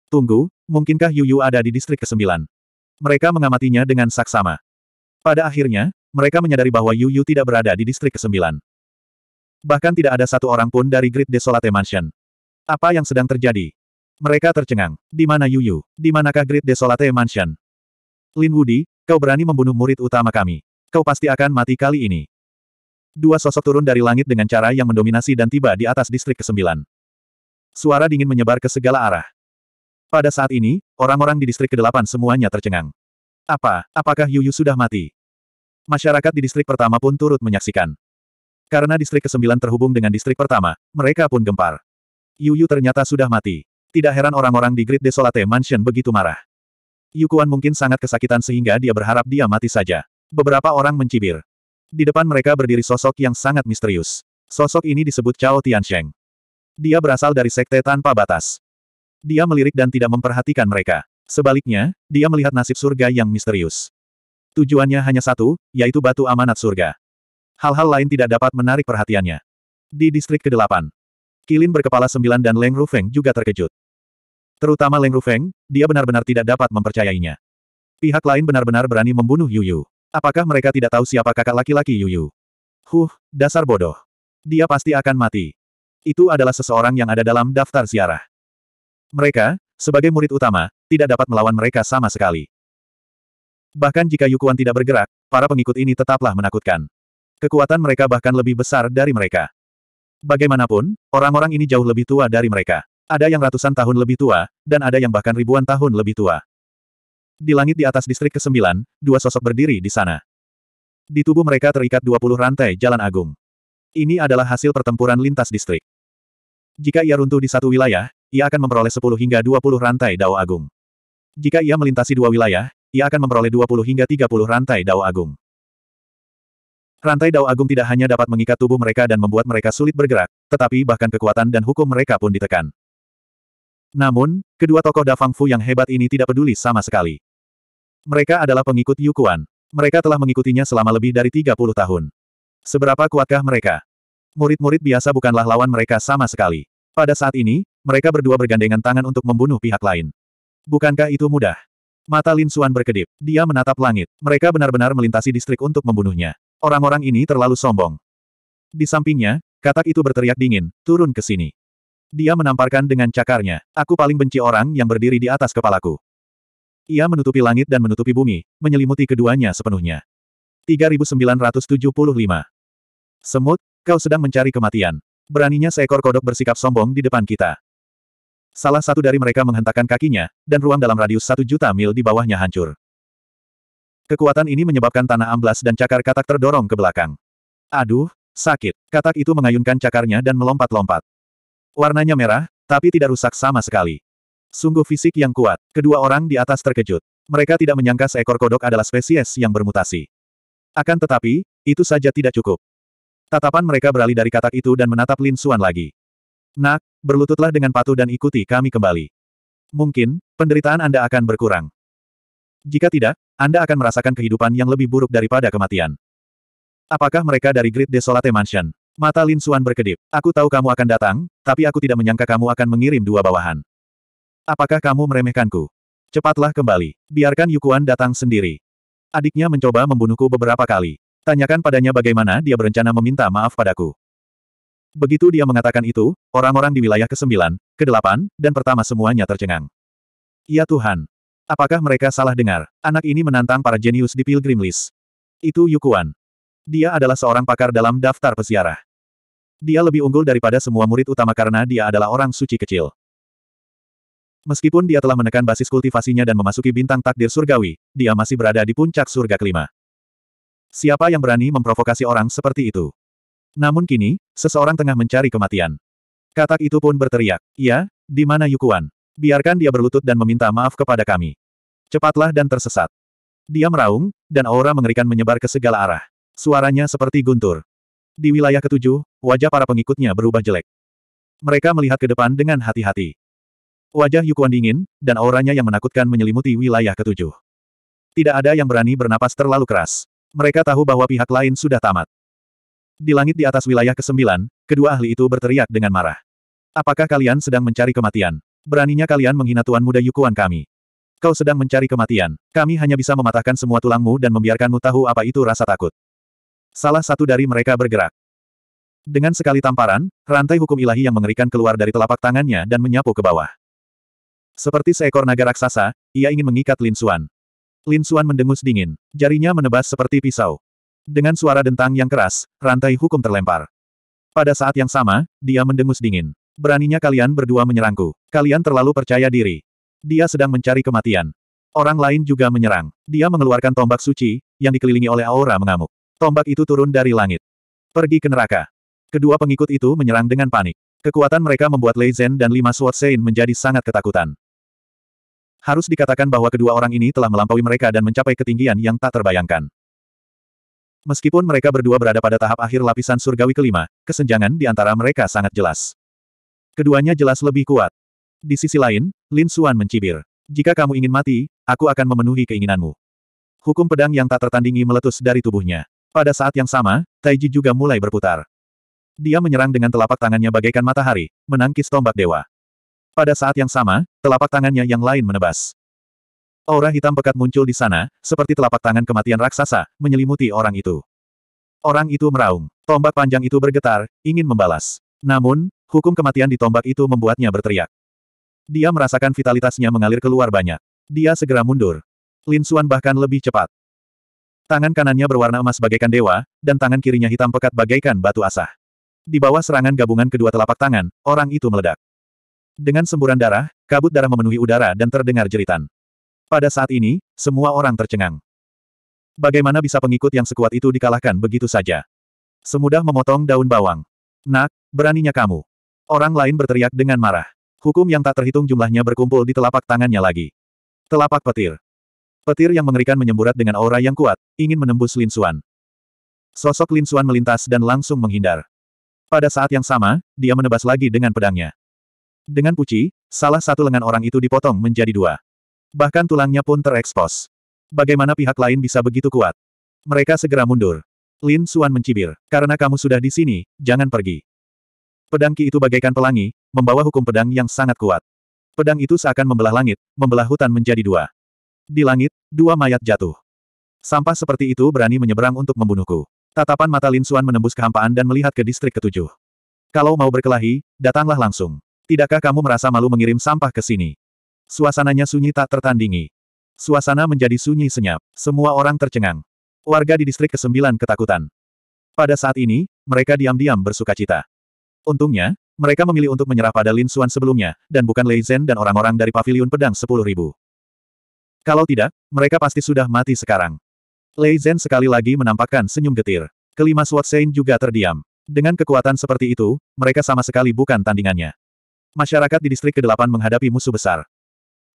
Tunggu, mungkinkah Yuyu ada di distrik ke-9? Mereka mengamatinya dengan saksama. Pada akhirnya, mereka menyadari bahwa Yu Yu tidak berada di distrik ke-9. Bahkan tidak ada satu orang pun dari Great Desolate Mansion. Apa yang sedang terjadi? Mereka tercengang. Di mana Yu Yu? Di manakah Great Desolate Mansion? Lin Wudi, kau berani membunuh murid utama kami. Kau pasti akan mati kali ini. Dua sosok turun dari langit dengan cara yang mendominasi dan tiba di atas distrik ke-9. Suara dingin menyebar ke segala arah. Pada saat ini, orang-orang di distrik ke-8 semuanya tercengang. Apa, apakah Yuyu sudah mati? Masyarakat di distrik pertama pun turut menyaksikan. Karena distrik ke-9 terhubung dengan distrik pertama, mereka pun gempar. Yuyu ternyata sudah mati. Tidak heran orang-orang di Great Desolate Mansion begitu marah. Yukuan mungkin sangat kesakitan sehingga dia berharap dia mati saja. Beberapa orang mencibir. Di depan mereka berdiri sosok yang sangat misterius. Sosok ini disebut Cao Tiansheng. Dia berasal dari sekte tanpa batas. Dia melirik dan tidak memperhatikan mereka. Sebaliknya, dia melihat nasib surga yang misterius. Tujuannya hanya satu, yaitu batu amanat surga. Hal-hal lain tidak dapat menarik perhatiannya. Di distrik ke-8, Kilin berkepala sembilan dan Leng Rufeng juga terkejut. Terutama Leng Rufeng, dia benar-benar tidak dapat mempercayainya. Pihak lain benar-benar berani membunuh Yuyu. Apakah mereka tidak tahu siapa kakak laki-laki Yuyu? Huh, dasar bodoh. Dia pasti akan mati. Itu adalah seseorang yang ada dalam daftar ziarah. Mereka, sebagai murid utama, tidak dapat melawan mereka sama sekali. Bahkan jika Yukuan tidak bergerak, para pengikut ini tetaplah menakutkan. Kekuatan mereka bahkan lebih besar dari mereka. Bagaimanapun, orang-orang ini jauh lebih tua dari mereka. Ada yang ratusan tahun lebih tua, dan ada yang bahkan ribuan tahun lebih tua. Di langit di atas distrik ke-9, dua sosok berdiri di sana. Di tubuh mereka terikat 20 rantai jalan agung. Ini adalah hasil pertempuran lintas distrik. Jika ia runtuh di satu wilayah, ia akan memperoleh 10 hingga 20 rantai dao agung. Jika ia melintasi dua wilayah, ia akan memperoleh 20 hingga 30 rantai dao agung. Rantai dao agung tidak hanya dapat mengikat tubuh mereka dan membuat mereka sulit bergerak, tetapi bahkan kekuatan dan hukum mereka pun ditekan. Namun, kedua tokoh Dafang Fu yang hebat ini tidak peduli sama sekali. Mereka adalah pengikut Yukuan. Mereka telah mengikutinya selama lebih dari 30 tahun. Seberapa kuatkah mereka? Murid-murid biasa bukanlah lawan mereka sama sekali. Pada saat ini, mereka berdua bergandengan tangan untuk membunuh pihak lain. Bukankah itu mudah? Mata Lin Xuan berkedip. Dia menatap langit. Mereka benar-benar melintasi distrik untuk membunuhnya. Orang-orang ini terlalu sombong. Di sampingnya, katak itu berteriak dingin, turun ke sini. Dia menamparkan dengan cakarnya. Aku paling benci orang yang berdiri di atas kepalaku. Ia menutupi langit dan menutupi bumi, menyelimuti keduanya sepenuhnya. 3975. Semut, kau sedang mencari kematian. Beraninya seekor kodok bersikap sombong di depan kita. Salah satu dari mereka menghentakkan kakinya, dan ruang dalam radius satu juta mil di bawahnya hancur. Kekuatan ini menyebabkan tanah amblas dan cakar katak terdorong ke belakang. Aduh, sakit. Katak itu mengayunkan cakarnya dan melompat-lompat. Warnanya merah, tapi tidak rusak sama sekali. Sungguh fisik yang kuat. Kedua orang di atas terkejut. Mereka tidak menyangka seekor kodok adalah spesies yang bermutasi. Akan tetapi, itu saja tidak cukup. Tatapan mereka beralih dari katak itu dan menatap Lin Suan lagi. Nak, berlututlah dengan patuh dan ikuti kami kembali. Mungkin, penderitaan Anda akan berkurang. Jika tidak, Anda akan merasakan kehidupan yang lebih buruk daripada kematian. Apakah mereka dari Great Desolate Mansion? Mata Lin Suan berkedip. Aku tahu kamu akan datang, tapi aku tidak menyangka kamu akan mengirim dua bawahan. Apakah kamu meremehkanku? Cepatlah kembali. Biarkan Yukuan datang sendiri. Adiknya mencoba membunuhku beberapa kali. Tanyakan padanya bagaimana dia berencana meminta maaf padaku. Begitu dia mengatakan itu, orang-orang di wilayah ke-9, ke-8, dan pertama semuanya tercengang. Ya Tuhan! Apakah mereka salah dengar? Anak ini menantang para jenius di Pilgrim List. Itu Yukuan. Dia adalah seorang pakar dalam daftar peziarah. Dia lebih unggul daripada semua murid utama karena dia adalah orang suci kecil. Meskipun dia telah menekan basis kultivasinya dan memasuki bintang takdir surgawi, dia masih berada di puncak surga kelima. Siapa yang berani memprovokasi orang seperti itu? Namun kini, seseorang tengah mencari kematian. Katak itu pun berteriak, Ya, di mana Yukuan? Biarkan dia berlutut dan meminta maaf kepada kami. Cepatlah dan tersesat. Dia meraung, dan aura mengerikan menyebar ke segala arah. Suaranya seperti guntur. Di wilayah ketujuh, wajah para pengikutnya berubah jelek. Mereka melihat ke depan dengan hati-hati. Wajah Yukuan dingin, dan auranya yang menakutkan menyelimuti wilayah ketujuh. Tidak ada yang berani bernapas terlalu keras. Mereka tahu bahwa pihak lain sudah tamat. Di langit di atas wilayah kesembilan, kedua ahli itu berteriak dengan marah. Apakah kalian sedang mencari kematian? Beraninya kalian menghina Tuan Muda Yukuan kami. Kau sedang mencari kematian. Kami hanya bisa mematahkan semua tulangmu dan membiarkanmu tahu apa itu rasa takut. Salah satu dari mereka bergerak. Dengan sekali tamparan, rantai hukum ilahi yang mengerikan keluar dari telapak tangannya dan menyapu ke bawah. Seperti seekor naga raksasa, ia ingin mengikat Lin Xuan. Lin Xuan mendengus dingin. Jarinya menebas seperti pisau. Dengan suara dentang yang keras, rantai hukum terlempar. Pada saat yang sama, dia mendengus dingin. Beraninya kalian berdua menyerangku. Kalian terlalu percaya diri. Dia sedang mencari kematian. Orang lain juga menyerang. Dia mengeluarkan tombak suci, yang dikelilingi oleh aura mengamuk. Tombak itu turun dari langit. Pergi ke neraka. Kedua pengikut itu menyerang dengan panik. Kekuatan mereka membuat Lei Zhen dan lima Sword Saint menjadi sangat ketakutan. Harus dikatakan bahwa kedua orang ini telah melampaui mereka dan mencapai ketinggian yang tak terbayangkan. Meskipun mereka berdua berada pada tahap akhir lapisan surgawi kelima, kesenjangan di antara mereka sangat jelas. Keduanya jelas lebih kuat. Di sisi lain, Lin Xuan mencibir. Jika kamu ingin mati, aku akan memenuhi keinginanmu. Hukum pedang yang tak tertandingi meletus dari tubuhnya. Pada saat yang sama, Taiji juga mulai berputar. Dia menyerang dengan telapak tangannya bagaikan matahari, menangkis tombak dewa. Pada saat yang sama, telapak tangannya yang lain menebas. Aura hitam pekat muncul di sana, seperti telapak tangan kematian raksasa, menyelimuti orang itu. Orang itu meraung. Tombak panjang itu bergetar, ingin membalas. Namun, hukum kematian di tombak itu membuatnya berteriak. Dia merasakan vitalitasnya mengalir keluar banyak. Dia segera mundur. Lin Xuan bahkan lebih cepat. Tangan kanannya berwarna emas bagaikan dewa, dan tangan kirinya hitam pekat bagaikan batu asah. Di bawah serangan gabungan kedua telapak tangan, orang itu meledak. Dengan semburan darah, kabut darah memenuhi udara dan terdengar jeritan. Pada saat ini, semua orang tercengang. Bagaimana bisa pengikut yang sekuat itu dikalahkan begitu saja? Semudah memotong daun bawang. Nak, beraninya kamu. Orang lain berteriak dengan marah. Hukum yang tak terhitung jumlahnya berkumpul di telapak tangannya lagi. Telapak petir. Petir yang mengerikan menyemburat dengan aura yang kuat, ingin menembus Lin Suan. Sosok Lin Suan melintas dan langsung menghindar. Pada saat yang sama, dia menebas lagi dengan pedangnya. Dengan puci, salah satu lengan orang itu dipotong menjadi dua. Bahkan tulangnya pun terekspos. Bagaimana pihak lain bisa begitu kuat? Mereka segera mundur. Lin Suan mencibir. Karena kamu sudah di sini, jangan pergi. Pedang Ki itu bagaikan pelangi, membawa hukum pedang yang sangat kuat. Pedang itu seakan membelah langit, membelah hutan menjadi dua. Di langit, dua mayat jatuh. Sampah seperti itu berani menyeberang untuk membunuhku. Tatapan mata Lin Suan menembus kehampaan dan melihat ke distrik ketujuh. Kalau mau berkelahi, datanglah langsung. Tidakkah kamu merasa malu mengirim sampah ke sini? Suasananya sunyi tak tertandingi. Suasana menjadi sunyi senyap. Semua orang tercengang. Warga di distrik ke-9 ketakutan. Pada saat ini, mereka diam-diam bersuka cita. Untungnya, mereka memilih untuk menyerah pada Lin Xuan sebelumnya, dan bukan Lei Zhen dan orang-orang dari Paviliun Pedang 10.000. Kalau tidak, mereka pasti sudah mati sekarang. Lei Zhen sekali lagi menampakkan senyum getir. Kelima Swat Sein juga terdiam. Dengan kekuatan seperti itu, mereka sama sekali bukan tandingannya. Masyarakat di distrik ke-8 menghadapi musuh besar.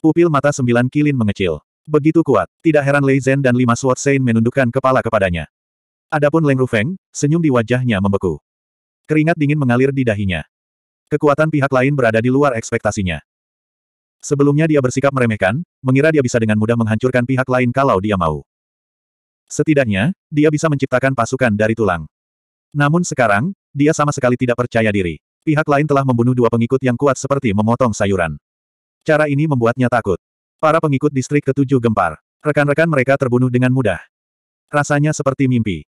Pupil mata sembilan kilin mengecil. Begitu kuat, tidak heran Lei Zhen dan lima Sword Saint menundukkan kepala kepadanya. Adapun Leng Rufeng, senyum di wajahnya membeku. Keringat dingin mengalir di dahinya. Kekuatan pihak lain berada di luar ekspektasinya. Sebelumnya dia bersikap meremehkan, mengira dia bisa dengan mudah menghancurkan pihak lain kalau dia mau. Setidaknya, dia bisa menciptakan pasukan dari tulang. Namun sekarang, dia sama sekali tidak percaya diri. Pihak lain telah membunuh dua pengikut yang kuat seperti memotong sayuran. Cara ini membuatnya takut. Para pengikut distrik ketujuh gempar. Rekan-rekan mereka terbunuh dengan mudah. Rasanya seperti mimpi.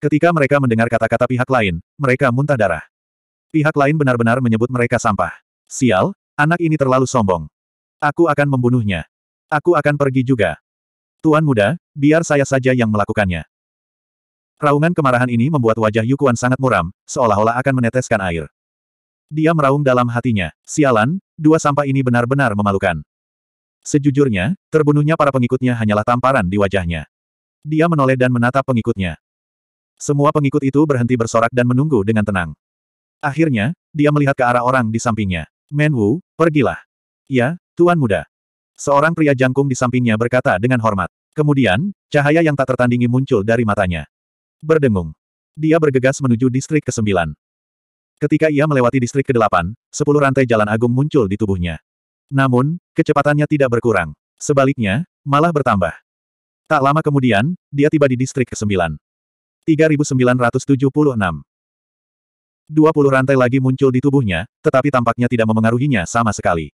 Ketika mereka mendengar kata-kata pihak lain, mereka muntah darah. Pihak lain benar-benar menyebut mereka sampah. Sial, anak ini terlalu sombong. Aku akan membunuhnya. Aku akan pergi juga. Tuan muda, biar saya saja yang melakukannya. Raungan kemarahan ini membuat wajah Yukuan sangat muram, seolah-olah akan meneteskan air. Dia meraung dalam hatinya. Sialan, dua sampah ini benar-benar memalukan. Sejujurnya, terbunuhnya para pengikutnya hanyalah tamparan di wajahnya. Dia menoleh dan menatap pengikutnya. Semua pengikut itu berhenti bersorak dan menunggu dengan tenang. Akhirnya, dia melihat ke arah orang di sampingnya. Men Wu, pergilah. Ya, Tuan Muda. Seorang pria jangkung di sampingnya berkata dengan hormat. Kemudian, cahaya yang tak tertandingi muncul dari matanya. Berdengung. Dia bergegas menuju distrik ke-9. Ketika ia melewati distrik ke-8, sepuluh rantai jalan agung muncul di tubuhnya. Namun, kecepatannya tidak berkurang. Sebaliknya, malah bertambah. Tak lama kemudian, dia tiba di distrik ke-9. 3976. 20 rantai lagi muncul di tubuhnya, tetapi tampaknya tidak memengaruhinya sama sekali.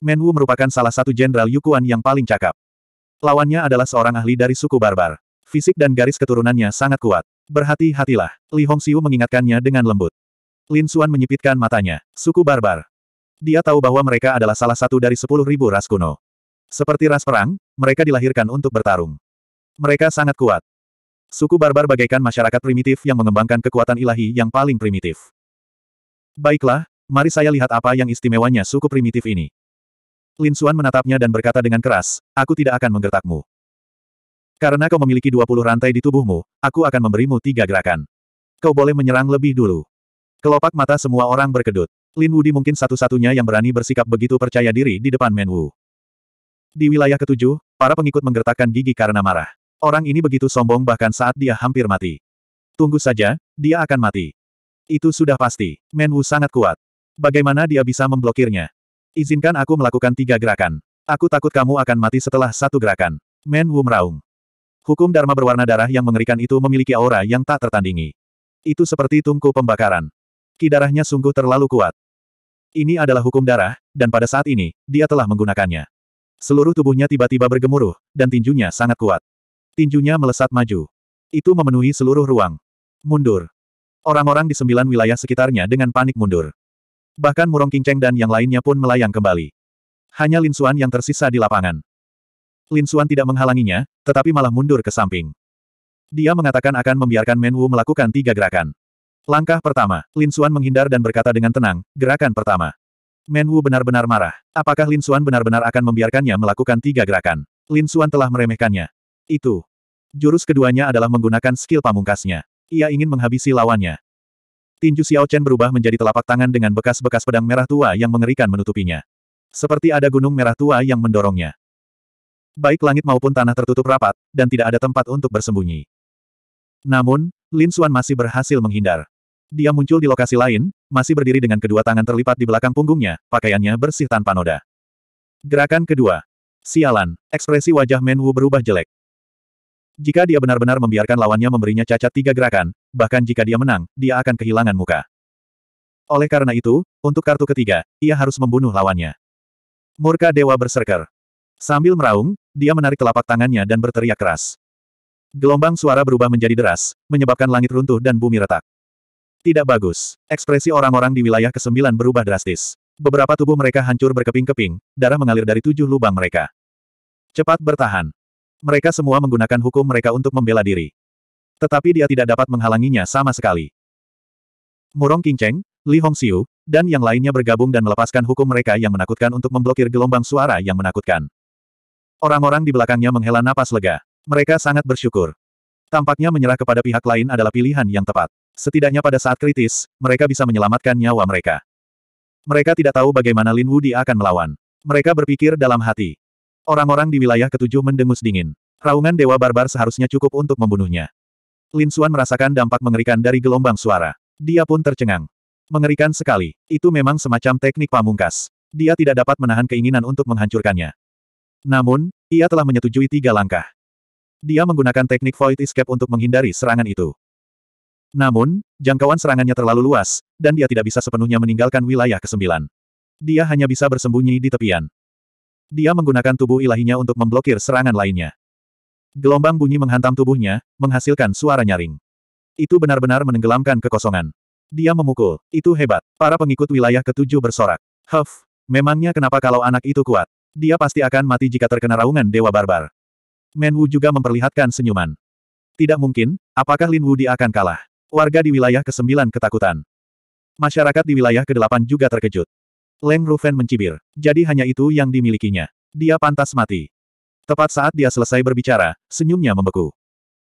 Menwu merupakan salah satu jenderal Yukuan yang paling cakap. Lawannya adalah seorang ahli dari suku barbar. Fisik dan garis keturunannya sangat kuat. Berhati-hatilah, Li Hongxiu mengingatkannya dengan lembut. Lin Xuan menyipitkan matanya. Suku barbar. Dia tahu bahwa mereka adalah salah satu dari sepuluh ribu ras kuno. Seperti ras perang, mereka dilahirkan untuk bertarung. Mereka sangat kuat. Suku barbar bagaikan masyarakat primitif yang mengembangkan kekuatan ilahi yang paling primitif. Baiklah, mari saya lihat apa yang istimewanya suku primitif ini. Lin Xuan menatapnya dan berkata dengan keras, aku tidak akan menggertakmu. Karena kau memiliki 20 rantai di tubuhmu, aku akan memberimu tiga gerakan. Kau boleh menyerang lebih dulu. Kelopak mata semua orang berkedut. Lin Wudi mungkin satu-satunya yang berani bersikap begitu percaya diri di depan Men Wu. Di wilayah ketujuh, para pengikut menggertakkan gigi karena marah. Orang ini begitu sombong bahkan saat dia hampir mati. Tunggu saja, dia akan mati. Itu sudah pasti. Men Wu sangat kuat. Bagaimana dia bisa memblokirnya? Izinkan aku melakukan tiga gerakan. Aku takut kamu akan mati setelah satu gerakan. Men Wu meraung. Hukum Dharma berwarna darah yang mengerikan itu memiliki aura yang tak tertandingi. Itu seperti tungku pembakaran. Ki darahnya sungguh terlalu kuat. Ini adalah hukum darah, dan pada saat ini, dia telah menggunakannya. Seluruh tubuhnya tiba-tiba bergemuruh, dan tinjunya sangat kuat. Tinjunya melesat maju. Itu memenuhi seluruh ruang. Mundur. Orang-orang di sembilan wilayah sekitarnya dengan panik mundur. Bahkan Murong Kingceng dan yang lainnya pun melayang kembali. Hanya Lin Xuan yang tersisa di lapangan. Lin Xuan tidak menghalanginya, tetapi malah mundur ke samping. Dia mengatakan akan membiarkan Men Wu melakukan tiga gerakan. Langkah pertama, Lin Xuan menghindar dan berkata dengan tenang, gerakan pertama. Men Wu benar-benar marah. Apakah Lin Xuan benar-benar akan membiarkannya melakukan tiga gerakan? Lin Xuan telah meremehkannya. Itu. Jurus keduanya adalah menggunakan skill pamungkasnya. Ia ingin menghabisi lawannya. Tinju Xiao Chen berubah menjadi telapak tangan dengan bekas-bekas pedang merah tua yang mengerikan menutupinya. Seperti ada gunung merah tua yang mendorongnya. Baik langit maupun tanah tertutup rapat, dan tidak ada tempat untuk bersembunyi. Namun, Lin Xuan masih berhasil menghindar. Dia muncul di lokasi lain, masih berdiri dengan kedua tangan terlipat di belakang punggungnya, pakaiannya bersih tanpa noda. Gerakan kedua. Sialan, ekspresi wajah Menwu berubah jelek. Jika dia benar-benar membiarkan lawannya memberinya cacat tiga gerakan, bahkan jika dia menang, dia akan kehilangan muka. Oleh karena itu, untuk kartu ketiga, ia harus membunuh lawannya. Murka Dewa Berserker. Sambil meraung, dia menarik telapak tangannya dan berteriak keras. Gelombang suara berubah menjadi deras, menyebabkan langit runtuh dan bumi retak. Tidak bagus. Ekspresi orang-orang di wilayah ke-9 berubah drastis. Beberapa tubuh mereka hancur berkeping-keping, darah mengalir dari tujuh lubang mereka. Cepat bertahan. Mereka semua menggunakan hukum mereka untuk membela diri. Tetapi dia tidak dapat menghalanginya sama sekali. Murong Qingcheng, Li Hongxiu, dan yang lainnya bergabung dan melepaskan hukum mereka yang menakutkan untuk memblokir gelombang suara yang menakutkan. Orang-orang di belakangnya menghela napas lega. Mereka sangat bersyukur. Tampaknya menyerah kepada pihak lain adalah pilihan yang tepat. Setidaknya pada saat kritis, mereka bisa menyelamatkan nyawa mereka. Mereka tidak tahu bagaimana Lin Wudi akan melawan. Mereka berpikir dalam hati. Orang-orang di wilayah ketujuh mendengus dingin. Raungan Dewa Barbar seharusnya cukup untuk membunuhnya. Lin Xuan merasakan dampak mengerikan dari gelombang suara. Dia pun tercengang. Mengerikan sekali. Itu memang semacam teknik pamungkas. Dia tidak dapat menahan keinginan untuk menghancurkannya. Namun, ia telah menyetujui tiga langkah. Dia menggunakan teknik Void Escape untuk menghindari serangan itu. Namun, jangkauan serangannya terlalu luas, dan dia tidak bisa sepenuhnya meninggalkan wilayah ke-9. Dia hanya bisa bersembunyi di tepian. Dia menggunakan tubuh ilahinya untuk memblokir serangan lainnya. Gelombang bunyi menghantam tubuhnya, menghasilkan suara nyaring. Itu benar-benar menenggelamkan kekosongan. Dia memukul. Itu hebat. Para pengikut wilayah ketujuh bersorak. Huff. Memangnya kenapa kalau anak itu kuat? Dia pasti akan mati jika terkena raungan Dewa Barbar. Menwu juga memperlihatkan senyuman. Tidak mungkin, apakah Lin Wu di akan kalah? Warga di wilayah ke-9 ketakutan. Masyarakat di wilayah ke-8 juga terkejut. Leng Rufen mencibir. Jadi hanya itu yang dimilikinya. Dia pantas mati. Tepat saat dia selesai berbicara, senyumnya membeku.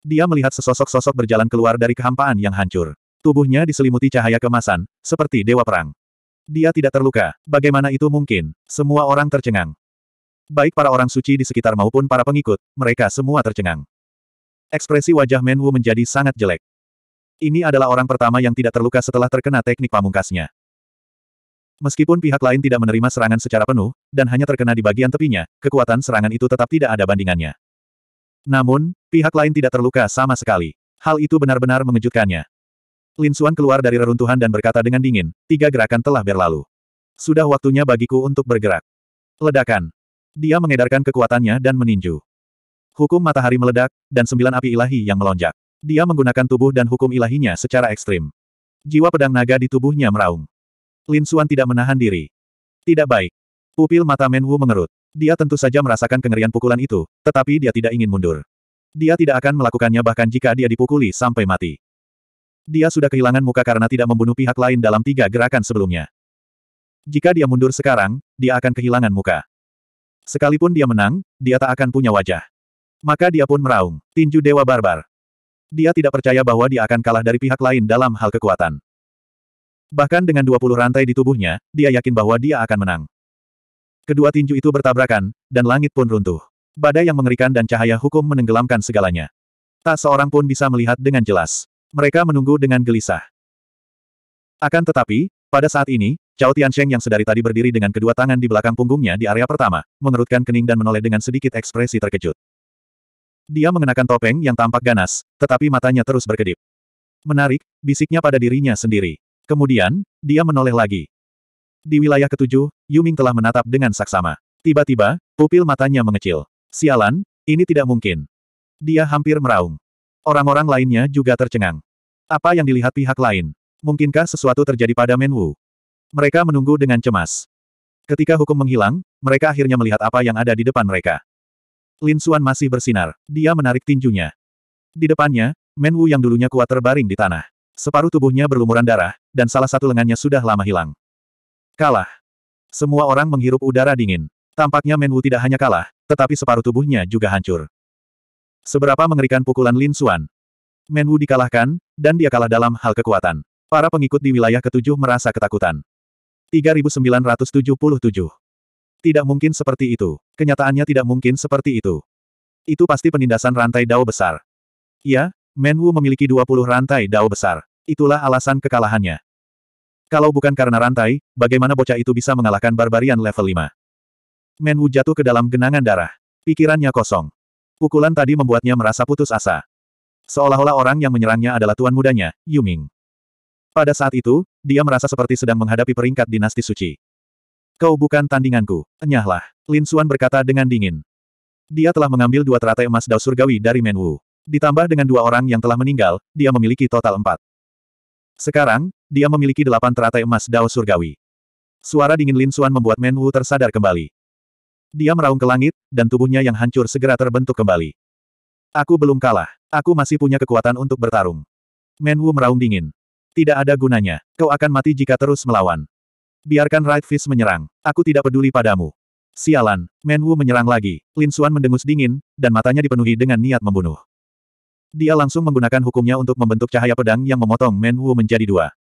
Dia melihat sesosok-sosok berjalan keluar dari kehampaan yang hancur. Tubuhnya diselimuti cahaya kemasan, seperti dewa perang. Dia tidak terluka. Bagaimana itu mungkin? Semua orang tercengang. Baik para orang suci di sekitar maupun para pengikut, mereka semua tercengang. Ekspresi wajah Menwu menjadi sangat jelek. Ini adalah orang pertama yang tidak terluka setelah terkena teknik pamungkasnya. Meskipun pihak lain tidak menerima serangan secara penuh, dan hanya terkena di bagian tepinya, kekuatan serangan itu tetap tidak ada bandingannya. Namun, pihak lain tidak terluka sama sekali. Hal itu benar-benar mengejutkannya. Lin Xuan keluar dari reruntuhan dan berkata dengan dingin, tiga gerakan telah berlalu. Sudah waktunya bagiku untuk bergerak. Ledakan. Dia mengedarkan kekuatannya dan meninju. Hukum matahari meledak, dan sembilan api ilahi yang melonjak. Dia menggunakan tubuh dan hukum ilahinya secara ekstrim. Jiwa pedang naga di tubuhnya meraung. Lin Xuan tidak menahan diri. Tidak baik. Pupil mata Menwu mengerut. Dia tentu saja merasakan kengerian pukulan itu, tetapi dia tidak ingin mundur. Dia tidak akan melakukannya bahkan jika dia dipukuli sampai mati. Dia sudah kehilangan muka karena tidak membunuh pihak lain dalam tiga gerakan sebelumnya. Jika dia mundur sekarang, dia akan kehilangan muka. Sekalipun dia menang, dia tak akan punya wajah. Maka dia pun meraung, tinju Dewa Barbar. Dia tidak percaya bahwa dia akan kalah dari pihak lain dalam hal kekuatan. Bahkan dengan 20 rantai di tubuhnya, dia yakin bahwa dia akan menang. Kedua tinju itu bertabrakan, dan langit pun runtuh. Badai yang mengerikan dan cahaya hukum menenggelamkan segalanya. Tak seorang pun bisa melihat dengan jelas. Mereka menunggu dengan gelisah. Akan tetapi, pada saat ini, Cao Tiansheng yang sedari tadi berdiri dengan kedua tangan di belakang punggungnya di area pertama, mengerutkan kening dan menoleh dengan sedikit ekspresi terkejut. Dia mengenakan topeng yang tampak ganas, tetapi matanya terus berkedip. Menarik, bisiknya pada dirinya sendiri. Kemudian, dia menoleh lagi. Di wilayah ketujuh, Yuming telah menatap dengan saksama. Tiba-tiba, pupil matanya mengecil. Sialan, ini tidak mungkin. Dia hampir meraung. Orang-orang lainnya juga tercengang. Apa yang dilihat pihak lain? Mungkinkah sesuatu terjadi pada Menwu? Mereka menunggu dengan cemas. Ketika hukum menghilang, mereka akhirnya melihat apa yang ada di depan mereka. Lin Xuan masih bersinar. Dia menarik tinjunya. Di depannya, Men Wu yang dulunya kuat terbaring di tanah. Separuh tubuhnya berlumuran darah, dan salah satu lengannya sudah lama hilang. Kalah. Semua orang menghirup udara dingin. Tampaknya Men Wu tidak hanya kalah, tetapi separuh tubuhnya juga hancur. Seberapa mengerikan pukulan Lin Xuan. Men Wu dikalahkan, dan dia kalah dalam hal kekuatan. Para pengikut di wilayah ketujuh merasa ketakutan. 3977 tidak mungkin seperti itu. Kenyataannya tidak mungkin seperti itu. Itu pasti penindasan rantai dao besar. Ya, Men Wu memiliki 20 rantai dao besar. Itulah alasan kekalahannya. Kalau bukan karena rantai, bagaimana bocah itu bisa mengalahkan barbarian level 5? Wu jatuh ke dalam genangan darah. Pikirannya kosong. Pukulan tadi membuatnya merasa putus asa. Seolah-olah orang yang menyerangnya adalah tuan mudanya, Yuming. Pada saat itu, dia merasa seperti sedang menghadapi peringkat dinasti suci. Kau bukan tandinganku. Enyahlah. Lin Xuan berkata dengan dingin. Dia telah mengambil dua teratai emas dao surgawi dari Menwu. Ditambah dengan dua orang yang telah meninggal, dia memiliki total empat. Sekarang, dia memiliki delapan teratai emas dao surgawi. Suara dingin Lin Xuan membuat Menwu tersadar kembali. Dia meraung ke langit, dan tubuhnya yang hancur segera terbentuk kembali. Aku belum kalah. Aku masih punya kekuatan untuk bertarung. Menwu meraung dingin. Tidak ada gunanya. Kau akan mati jika terus melawan. Biarkan Right Fist menyerang. Aku tidak peduli padamu. Sialan, Men Wu menyerang lagi. Lin Xuan mendengus dingin, dan matanya dipenuhi dengan niat membunuh. Dia langsung menggunakan hukumnya untuk membentuk cahaya pedang yang memotong Men Wu menjadi dua.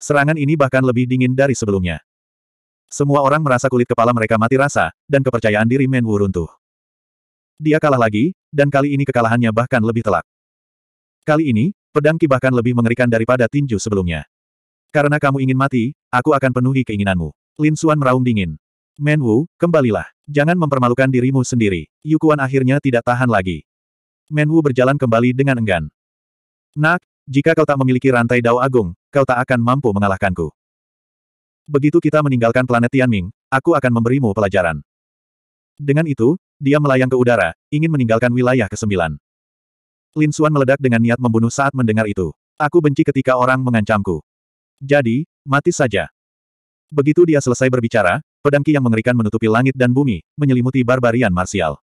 Serangan ini bahkan lebih dingin dari sebelumnya. Semua orang merasa kulit kepala mereka mati rasa, dan kepercayaan diri Men Wu runtuh. Dia kalah lagi, dan kali ini kekalahannya bahkan lebih telak. Kali ini, pedang Ki bahkan lebih mengerikan daripada tinju sebelumnya. Karena kamu ingin mati, aku akan penuhi keinginanmu. Lin Xuan meraung dingin. Men Wu, kembalilah. Jangan mempermalukan dirimu sendiri. Yukuan akhirnya tidak tahan lagi. Men Wu berjalan kembali dengan enggan. Nak, jika kau tak memiliki rantai Dao Agung, kau tak akan mampu mengalahkanku. Begitu kita meninggalkan planet Tianming, aku akan memberimu pelajaran. Dengan itu, dia melayang ke udara, ingin meninggalkan wilayah ke-9. Lin Xuan meledak dengan niat membunuh saat mendengar itu. Aku benci ketika orang mengancamku. Jadi, mati saja. Begitu dia selesai berbicara, pedang Ki yang mengerikan menutupi langit dan bumi, menyelimuti barbarian marsial.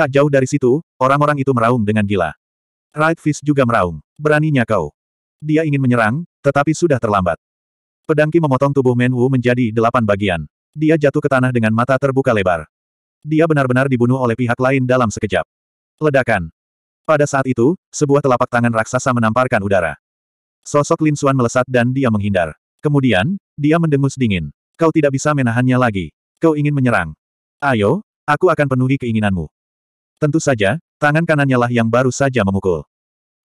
Tak jauh dari situ, orang-orang itu meraung dengan gila. Right Fist juga meraung. Beraninya kau. Dia ingin menyerang, tetapi sudah terlambat. Pedangki memotong tubuh Men Wu menjadi delapan bagian. Dia jatuh ke tanah dengan mata terbuka lebar. Dia benar-benar dibunuh oleh pihak lain dalam sekejap. Ledakan. Pada saat itu, sebuah telapak tangan raksasa menamparkan udara. Sosok Lin Xuan melesat dan dia menghindar. Kemudian, dia mendengus dingin. Kau tidak bisa menahannya lagi. Kau ingin menyerang. Ayo, aku akan penuhi keinginanmu. Tentu saja, tangan kanannya lah yang baru saja memukul.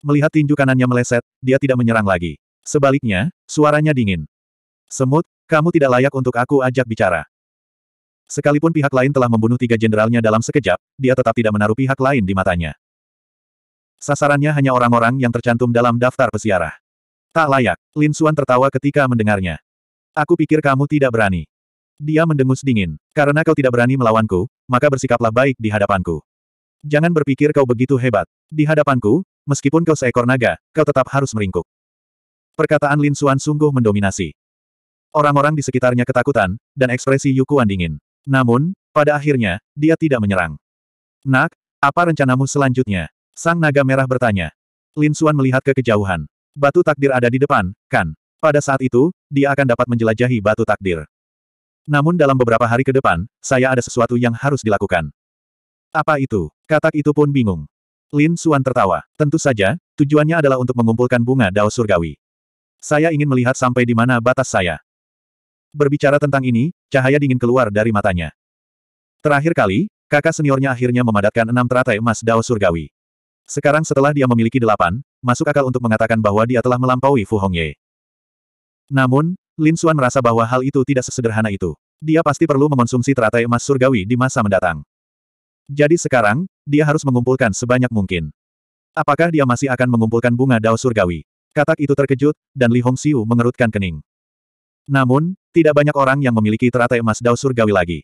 Melihat tinju kanannya meleset, dia tidak menyerang lagi. Sebaliknya, suaranya dingin. Semut, kamu tidak layak untuk aku ajak bicara. Sekalipun pihak lain telah membunuh tiga jenderalnya dalam sekejap, dia tetap tidak menaruh pihak lain di matanya. Sasarannya hanya orang-orang yang tercantum dalam daftar pesiarah. Tak layak. Lin Suan tertawa ketika mendengarnya. Aku pikir kamu tidak berani. Dia mendengus dingin. Karena kau tidak berani melawanku, maka bersikaplah baik di hadapanku. Jangan berpikir kau begitu hebat. Di hadapanku, meskipun kau seekor naga, kau tetap harus meringkuk. Perkataan Lin Suan sungguh mendominasi. Orang-orang di sekitarnya ketakutan, dan ekspresi Yukuan dingin. Namun, pada akhirnya, dia tidak menyerang. Nak, apa rencanamu selanjutnya? Sang naga merah bertanya. Lin Suan melihat ke kejauhan. Batu takdir ada di depan, kan? Pada saat itu, dia akan dapat menjelajahi batu takdir. Namun dalam beberapa hari ke depan, saya ada sesuatu yang harus dilakukan. Apa itu? Katak itu pun bingung. Lin Suan tertawa. Tentu saja, tujuannya adalah untuk mengumpulkan bunga dao surgawi. Saya ingin melihat sampai di mana batas saya. Berbicara tentang ini, cahaya dingin keluar dari matanya. Terakhir kali, kakak seniornya akhirnya memadatkan enam teratai emas dao surgawi. Sekarang setelah dia memiliki delapan, masuk akal untuk mengatakan bahwa dia telah melampaui Fu Hongye. Namun, Lin Xuan merasa bahwa hal itu tidak sesederhana itu. Dia pasti perlu mengonsumsi teratai emas surgawi di masa mendatang. Jadi sekarang, dia harus mengumpulkan sebanyak mungkin. Apakah dia masih akan mengumpulkan bunga dao surgawi? Katak itu terkejut, dan Li Hong Hongxiu mengerutkan kening. Namun, tidak banyak orang yang memiliki teratai emas dao surgawi lagi.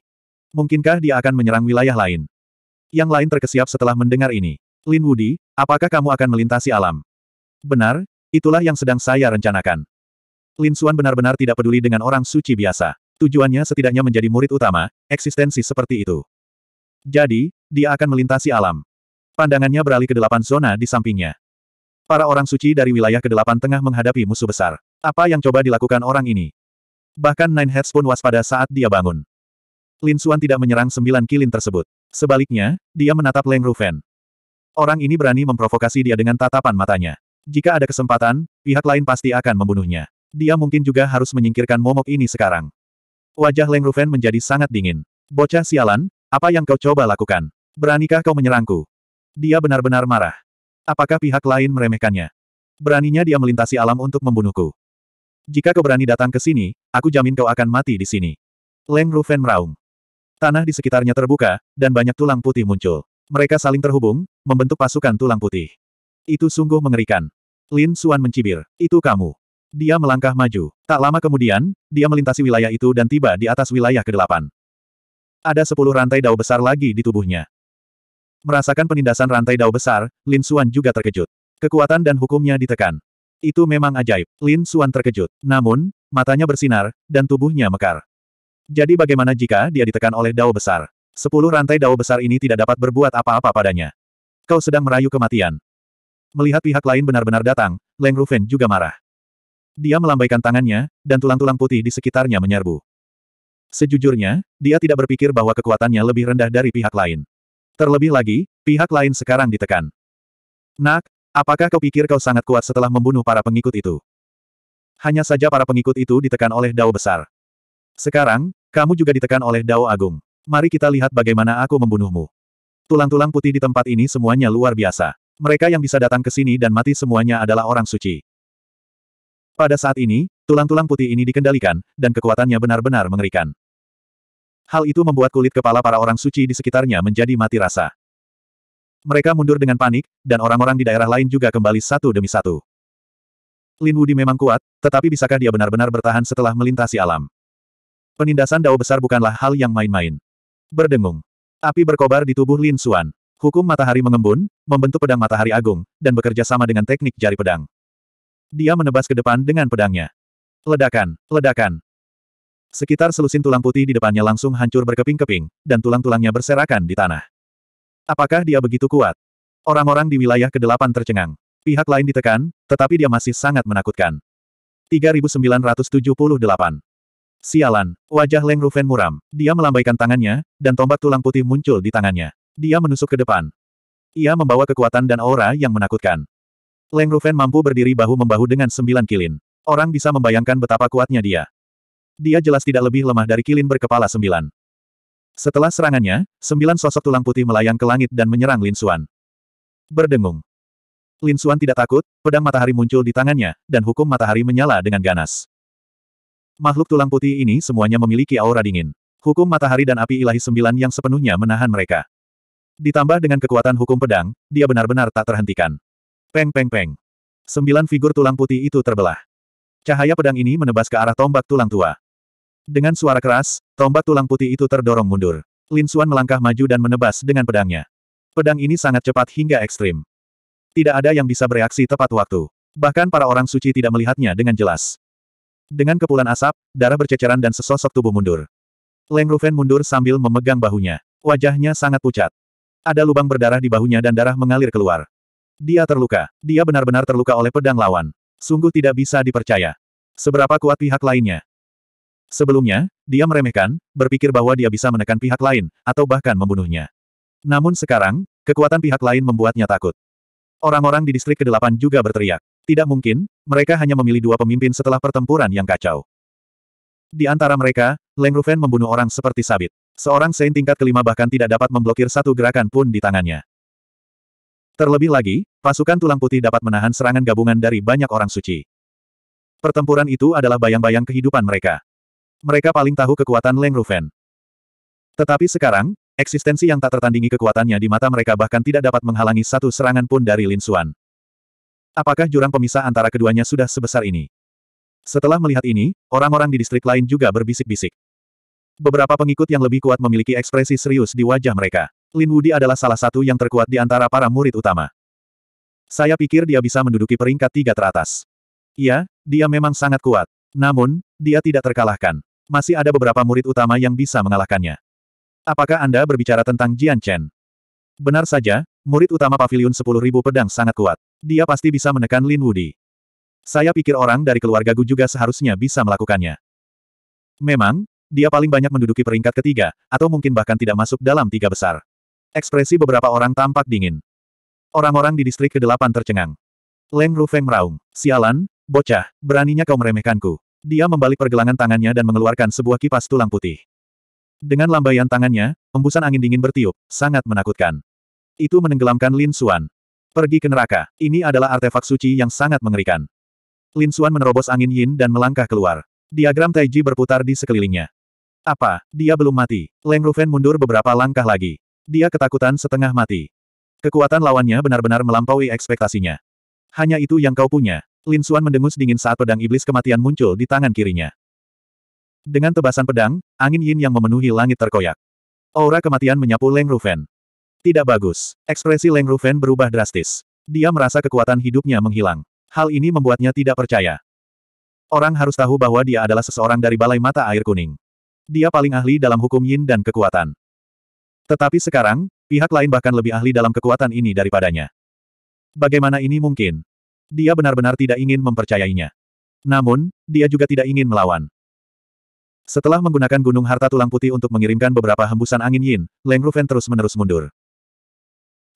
Mungkinkah dia akan menyerang wilayah lain? Yang lain terkesiap setelah mendengar ini. Lin Wudi, apakah kamu akan melintasi alam? Benar, itulah yang sedang saya rencanakan. Lin Xuan benar-benar tidak peduli dengan orang suci biasa. Tujuannya setidaknya menjadi murid utama, eksistensi seperti itu. Jadi, dia akan melintasi alam. Pandangannya beralih ke delapan zona di sampingnya. Para orang suci dari wilayah ke delapan tengah menghadapi musuh besar. Apa yang coba dilakukan orang ini? Bahkan Nine Heads pun waspada saat dia bangun. Lin Xuan tidak menyerang sembilan kilin tersebut. Sebaliknya, dia menatap Leng Rufen. Orang ini berani memprovokasi dia dengan tatapan matanya. Jika ada kesempatan, pihak lain pasti akan membunuhnya. Dia mungkin juga harus menyingkirkan momok ini sekarang. Wajah Leng Rufen menjadi sangat dingin. Bocah sialan, apa yang kau coba lakukan? Beranikah kau menyerangku? Dia benar-benar marah. Apakah pihak lain meremehkannya? Beraninya dia melintasi alam untuk membunuhku. Jika kau berani datang ke sini, aku jamin kau akan mati di sini. Leng Rufen meraung. Tanah di sekitarnya terbuka, dan banyak tulang putih muncul. Mereka saling terhubung, membentuk pasukan tulang putih. Itu sungguh mengerikan. Lin Suan mencibir. Itu kamu. Dia melangkah maju. Tak lama kemudian, dia melintasi wilayah itu dan tiba di atas wilayah kedelapan. Ada sepuluh rantai dao besar lagi di tubuhnya. Merasakan penindasan rantai dao besar, Lin Suan juga terkejut. Kekuatan dan hukumnya ditekan. Itu memang ajaib. Lin Suan terkejut. Namun, matanya bersinar, dan tubuhnya mekar. Jadi bagaimana jika dia ditekan oleh dao besar? Sepuluh rantai dao besar ini tidak dapat berbuat apa-apa padanya. Kau sedang merayu kematian. Melihat pihak lain benar-benar datang, Leng Rufen juga marah. Dia melambaikan tangannya, dan tulang-tulang putih di sekitarnya menyerbu. Sejujurnya, dia tidak berpikir bahwa kekuatannya lebih rendah dari pihak lain. Terlebih lagi, pihak lain sekarang ditekan. Nak, apakah kau pikir kau sangat kuat setelah membunuh para pengikut itu? Hanya saja para pengikut itu ditekan oleh dao besar. Sekarang, kamu juga ditekan oleh dao agung. Mari kita lihat bagaimana aku membunuhmu. Tulang-tulang putih di tempat ini semuanya luar biasa. Mereka yang bisa datang ke sini dan mati semuanya adalah orang suci. Pada saat ini, tulang-tulang putih ini dikendalikan, dan kekuatannya benar-benar mengerikan. Hal itu membuat kulit kepala para orang suci di sekitarnya menjadi mati rasa. Mereka mundur dengan panik, dan orang-orang di daerah lain juga kembali satu demi satu. Lin Wudi memang kuat, tetapi bisakah dia benar-benar bertahan setelah melintasi alam? Penindasan dao besar bukanlah hal yang main-main. Berdengung. Api berkobar di tubuh Lin Xuan. Hukum matahari mengembun, membentuk pedang matahari agung, dan bekerja sama dengan teknik jari pedang. Dia menebas ke depan dengan pedangnya. Ledakan, ledakan. Sekitar selusin tulang putih di depannya langsung hancur berkeping-keping, dan tulang-tulangnya berserakan di tanah. Apakah dia begitu kuat? Orang-orang di wilayah ke-8 tercengang. Pihak lain ditekan, tetapi dia masih sangat menakutkan. 3978 Sialan, wajah Leng Rufen muram. Dia melambaikan tangannya, dan tombak tulang putih muncul di tangannya. Dia menusuk ke depan. Ia membawa kekuatan dan aura yang menakutkan. Leng Rufen mampu berdiri bahu-membahu dengan sembilan kilin. Orang bisa membayangkan betapa kuatnya dia. Dia jelas tidak lebih lemah dari kilin berkepala sembilan. Setelah serangannya, sembilan sosok tulang putih melayang ke langit dan menyerang Lin Xuan. Berdengung. Lin Xuan tidak takut, pedang matahari muncul di tangannya, dan hukum matahari menyala dengan ganas. Makhluk tulang putih ini semuanya memiliki aura dingin. Hukum matahari dan api ilahi sembilan yang sepenuhnya menahan mereka. Ditambah dengan kekuatan hukum pedang, dia benar-benar tak terhentikan. Peng peng peng. Sembilan figur tulang putih itu terbelah. Cahaya pedang ini menebas ke arah tombak tulang tua. Dengan suara keras, tombak tulang putih itu terdorong mundur. Lin Xuan melangkah maju dan menebas dengan pedangnya. Pedang ini sangat cepat hingga ekstrim. Tidak ada yang bisa bereaksi tepat waktu. Bahkan para orang suci tidak melihatnya dengan jelas. Dengan kepulan asap, darah berceceran dan sesosok tubuh mundur. Leng Rufen mundur sambil memegang bahunya. Wajahnya sangat pucat. Ada lubang berdarah di bahunya dan darah mengalir keluar. Dia terluka. Dia benar-benar terluka oleh pedang lawan. Sungguh tidak bisa dipercaya. Seberapa kuat pihak lainnya? Sebelumnya, dia meremehkan, berpikir bahwa dia bisa menekan pihak lain, atau bahkan membunuhnya. Namun sekarang, kekuatan pihak lain membuatnya takut. Orang-orang di distrik ke-8 juga berteriak. Tidak mungkin, mereka hanya memilih dua pemimpin setelah pertempuran yang kacau. Di antara mereka, Leng Rufen membunuh orang seperti sabit. Seorang saint tingkat kelima bahkan tidak dapat memblokir satu gerakan pun di tangannya. Terlebih lagi, pasukan tulang putih dapat menahan serangan gabungan dari banyak orang suci. Pertempuran itu adalah bayang-bayang kehidupan mereka. Mereka paling tahu kekuatan Leng Rufen. Tetapi sekarang, eksistensi yang tak tertandingi kekuatannya di mata mereka bahkan tidak dapat menghalangi satu serangan pun dari Lin Xuan. Apakah jurang pemisah antara keduanya sudah sebesar ini? Setelah melihat ini, orang-orang di distrik lain juga berbisik-bisik. Beberapa pengikut yang lebih kuat memiliki ekspresi serius di wajah mereka. Lin Wudi adalah salah satu yang terkuat di antara para murid utama. Saya pikir dia bisa menduduki peringkat tiga teratas. Iya, dia memang sangat kuat. Namun, dia tidak terkalahkan. Masih ada beberapa murid utama yang bisa mengalahkannya. Apakah Anda berbicara tentang Jian Chen? Benar saja, murid utama Paviliun 10.000 Pedang sangat kuat. Dia pasti bisa menekan Lin Wudi. Saya pikir orang dari keluarga Gu juga seharusnya bisa melakukannya. Memang, dia paling banyak menduduki peringkat ketiga, atau mungkin bahkan tidak masuk dalam tiga besar. Ekspresi beberapa orang tampak dingin. Orang-orang di distrik ke-8 tercengang. Leng Rufeng meraung. Sialan, bocah, beraninya kau meremehkanku. Dia membalik pergelangan tangannya dan mengeluarkan sebuah kipas tulang putih. Dengan lambaian tangannya, embusan angin dingin bertiup, sangat menakutkan. Itu menenggelamkan Lin Xuan. Pergi ke neraka, ini adalah artefak suci yang sangat mengerikan. Lin Xuan menerobos angin yin dan melangkah keluar. Diagram Taiji berputar di sekelilingnya. Apa, dia belum mati? Leng Rufen mundur beberapa langkah lagi. Dia ketakutan setengah mati. Kekuatan lawannya benar-benar melampaui ekspektasinya. Hanya itu yang kau punya. Lin Suan mendengus dingin saat pedang iblis kematian muncul di tangan kirinya. Dengan tebasan pedang, angin yin yang memenuhi langit terkoyak. Aura kematian menyapu Leng Rufen. Tidak bagus. Ekspresi Leng Rufen berubah drastis. Dia merasa kekuatan hidupnya menghilang. Hal ini membuatnya tidak percaya. Orang harus tahu bahwa dia adalah seseorang dari Balai Mata Air Kuning dia paling ahli dalam hukum yin dan kekuatan. Tetapi sekarang, pihak lain bahkan lebih ahli dalam kekuatan ini daripadanya. Bagaimana ini mungkin? Dia benar-benar tidak ingin mempercayainya. Namun, dia juga tidak ingin melawan. Setelah menggunakan gunung harta tulang putih untuk mengirimkan beberapa hembusan angin yin, Leng Rufen terus-menerus mundur.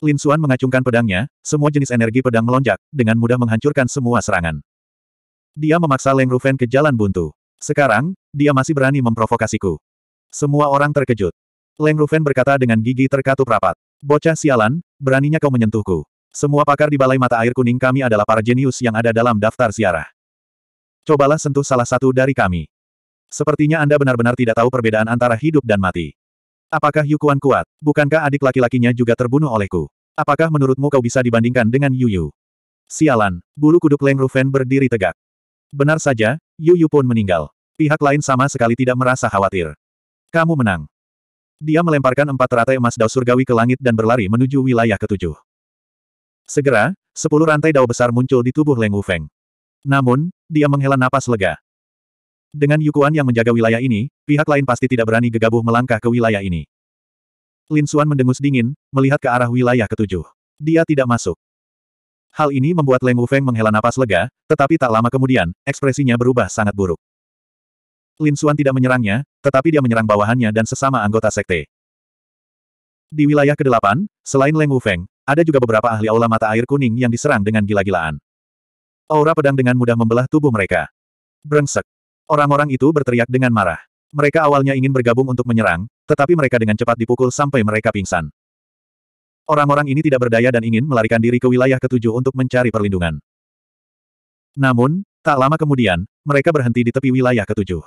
Lin Xuan mengacungkan pedangnya, semua jenis energi pedang melonjak, dengan mudah menghancurkan semua serangan. Dia memaksa Leng Rufen ke jalan buntu. Sekarang, dia masih berani memprovokasiku. Semua orang terkejut. Leng Rufen berkata dengan gigi terkatup rapat. Bocah sialan, beraninya kau menyentuhku. Semua pakar di Balai Mata Air Kuning kami adalah para jenius yang ada dalam daftar siarah. Cobalah sentuh salah satu dari kami. Sepertinya Anda benar-benar tidak tahu perbedaan antara hidup dan mati. Apakah Yukuan kuat? Bukankah adik laki-lakinya juga terbunuh olehku? Apakah menurutmu kau bisa dibandingkan dengan Yuyu? Sialan, bulu kuduk Leng Rufen berdiri tegak. Benar saja, Yuyu pun meninggal. Pihak lain sama sekali tidak merasa khawatir. Kamu menang. Dia melemparkan empat teratai emas dao surgawi ke langit dan berlari menuju wilayah ketujuh. Segera, sepuluh rantai dao besar muncul di tubuh Leng Feng. Namun, dia menghela napas lega. Dengan Yukuan yang menjaga wilayah ini, pihak lain pasti tidak berani gegabah melangkah ke wilayah ini. Lin Xuan mendengus dingin, melihat ke arah wilayah ketujuh. Dia tidak masuk. Hal ini membuat Leng Wufeng menghela napas lega, tetapi tak lama kemudian, ekspresinya berubah sangat buruk. Lin Xuan tidak menyerangnya, tetapi dia menyerang bawahannya dan sesama anggota sekte. Di wilayah kedelapan, selain Leng Wufeng, ada juga beberapa ahli aula mata air kuning yang diserang dengan gila-gilaan. Aura pedang dengan mudah membelah tubuh mereka. Brengsek. Orang-orang itu berteriak dengan marah. Mereka awalnya ingin bergabung untuk menyerang, tetapi mereka dengan cepat dipukul sampai mereka pingsan. Orang-orang ini tidak berdaya dan ingin melarikan diri ke wilayah ketujuh untuk mencari perlindungan. Namun, tak lama kemudian, mereka berhenti di tepi wilayah ketujuh.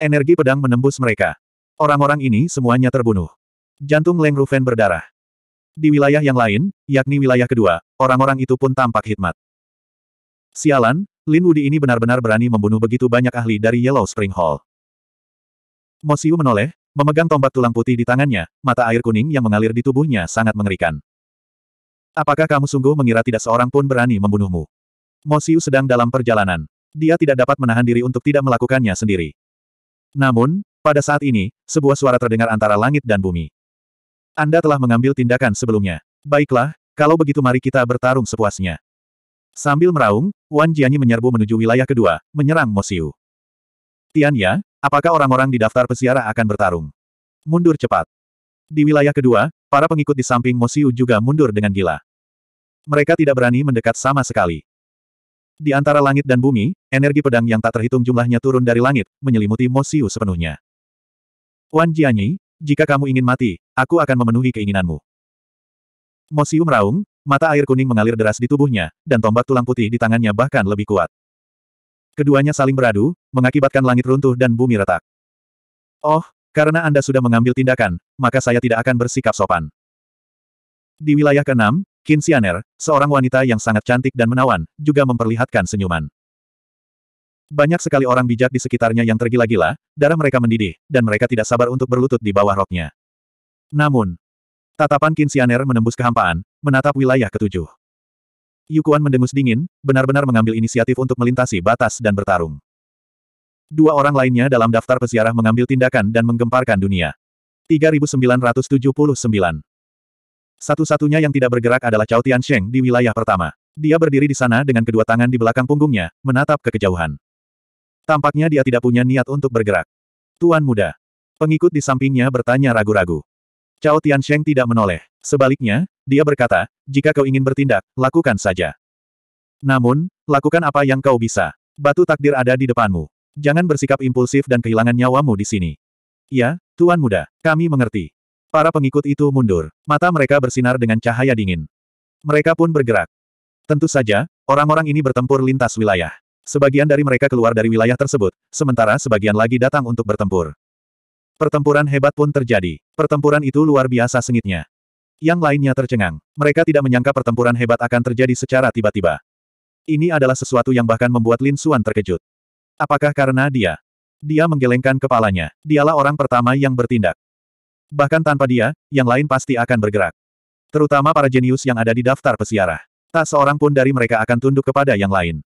Energi pedang menembus mereka. Orang-orang ini semuanya terbunuh. Jantung Leng Rufen berdarah. Di wilayah yang lain, yakni wilayah kedua, orang-orang itu pun tampak hikmat. Sialan, Lin Wudi ini benar-benar berani membunuh begitu banyak ahli dari Yellow Spring Hall. Mosiu menoleh, Memegang tombak tulang putih di tangannya, mata air kuning yang mengalir di tubuhnya sangat mengerikan. Apakah kamu sungguh mengira tidak seorang pun berani membunuhmu? Mosiu sedang dalam perjalanan. Dia tidak dapat menahan diri untuk tidak melakukannya sendiri. Namun, pada saat ini, sebuah suara terdengar antara langit dan bumi. Anda telah mengambil tindakan sebelumnya. Baiklah, kalau begitu mari kita bertarung sepuasnya. Sambil meraung, Wan Jianyi menyerbu menuju wilayah kedua, menyerang Mosiu. Tianya, Apakah orang-orang di daftar pesiara akan bertarung? Mundur cepat. Di wilayah kedua, para pengikut di samping Mosiu juga mundur dengan gila. Mereka tidak berani mendekat sama sekali. Di antara langit dan bumi, energi pedang yang tak terhitung jumlahnya turun dari langit, menyelimuti Mosiu sepenuhnya. Wan Jianyi, jika kamu ingin mati, aku akan memenuhi keinginanmu. Mosiu meraung, mata air kuning mengalir deras di tubuhnya, dan tombak tulang putih di tangannya bahkan lebih kuat. Keduanya saling beradu, mengakibatkan langit runtuh dan bumi retak. Oh, karena Anda sudah mengambil tindakan, maka saya tidak akan bersikap sopan. Di wilayah keenam, Kinsianer, seorang wanita yang sangat cantik dan menawan, juga memperlihatkan senyuman. Banyak sekali orang bijak di sekitarnya yang tergila-gila, darah mereka mendidih, dan mereka tidak sabar untuk berlutut di bawah roknya. Namun, tatapan Kinsianer menembus kehampaan, menatap wilayah ketujuh. Yukuan mendengus dingin, benar-benar mengambil inisiatif untuk melintasi batas dan bertarung. Dua orang lainnya dalam daftar peziarah mengambil tindakan dan menggemparkan dunia. 3979. Satu-satunya yang tidak bergerak adalah Cao Tiansheng di wilayah pertama. Dia berdiri di sana dengan kedua tangan di belakang punggungnya, menatap ke kejauhan. Tampaknya dia tidak punya niat untuk bergerak. Tuan muda. Pengikut di sampingnya bertanya ragu-ragu. Cao Tiansheng tidak menoleh. Sebaliknya, dia berkata, jika kau ingin bertindak, lakukan saja. Namun, lakukan apa yang kau bisa. Batu takdir ada di depanmu. Jangan bersikap impulsif dan kehilangan nyawamu di sini. Ya, Tuan Muda, kami mengerti. Para pengikut itu mundur. Mata mereka bersinar dengan cahaya dingin. Mereka pun bergerak. Tentu saja, orang-orang ini bertempur lintas wilayah. Sebagian dari mereka keluar dari wilayah tersebut, sementara sebagian lagi datang untuk bertempur. Pertempuran hebat pun terjadi. Pertempuran itu luar biasa sengitnya yang lainnya tercengang. Mereka tidak menyangka pertempuran hebat akan terjadi secara tiba-tiba. Ini adalah sesuatu yang bahkan membuat Lin Suan terkejut. Apakah karena dia? Dia menggelengkan kepalanya. Dialah orang pertama yang bertindak. Bahkan tanpa dia, yang lain pasti akan bergerak. Terutama para jenius yang ada di daftar pesiarah. Tak seorang pun dari mereka akan tunduk kepada yang lain.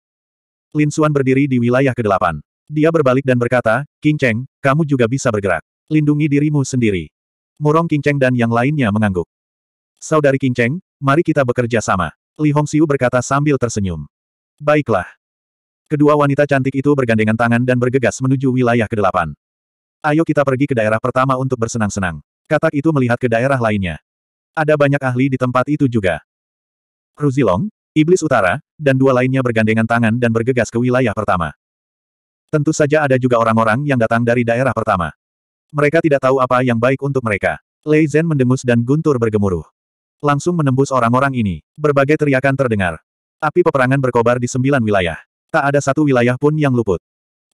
Lin Suan berdiri di wilayah ke-8. Dia berbalik dan berkata, King Cheng, kamu juga bisa bergerak. Lindungi dirimu sendiri. Murong King Cheng dan yang lainnya mengangguk. Saudari King Cheng, mari kita bekerja sama. Li Hongxiu berkata sambil tersenyum. Baiklah. Kedua wanita cantik itu bergandengan tangan dan bergegas menuju wilayah kedelapan. Ayo kita pergi ke daerah pertama untuk bersenang-senang. Katak itu melihat ke daerah lainnya. Ada banyak ahli di tempat itu juga. Ruzilong, Iblis Utara, dan dua lainnya bergandengan tangan dan bergegas ke wilayah pertama. Tentu saja ada juga orang-orang yang datang dari daerah pertama. Mereka tidak tahu apa yang baik untuk mereka. Lei Zhen mendengus dan guntur bergemuruh langsung menembus orang-orang ini. Berbagai teriakan terdengar. Api peperangan berkobar di sembilan wilayah. Tak ada satu wilayah pun yang luput.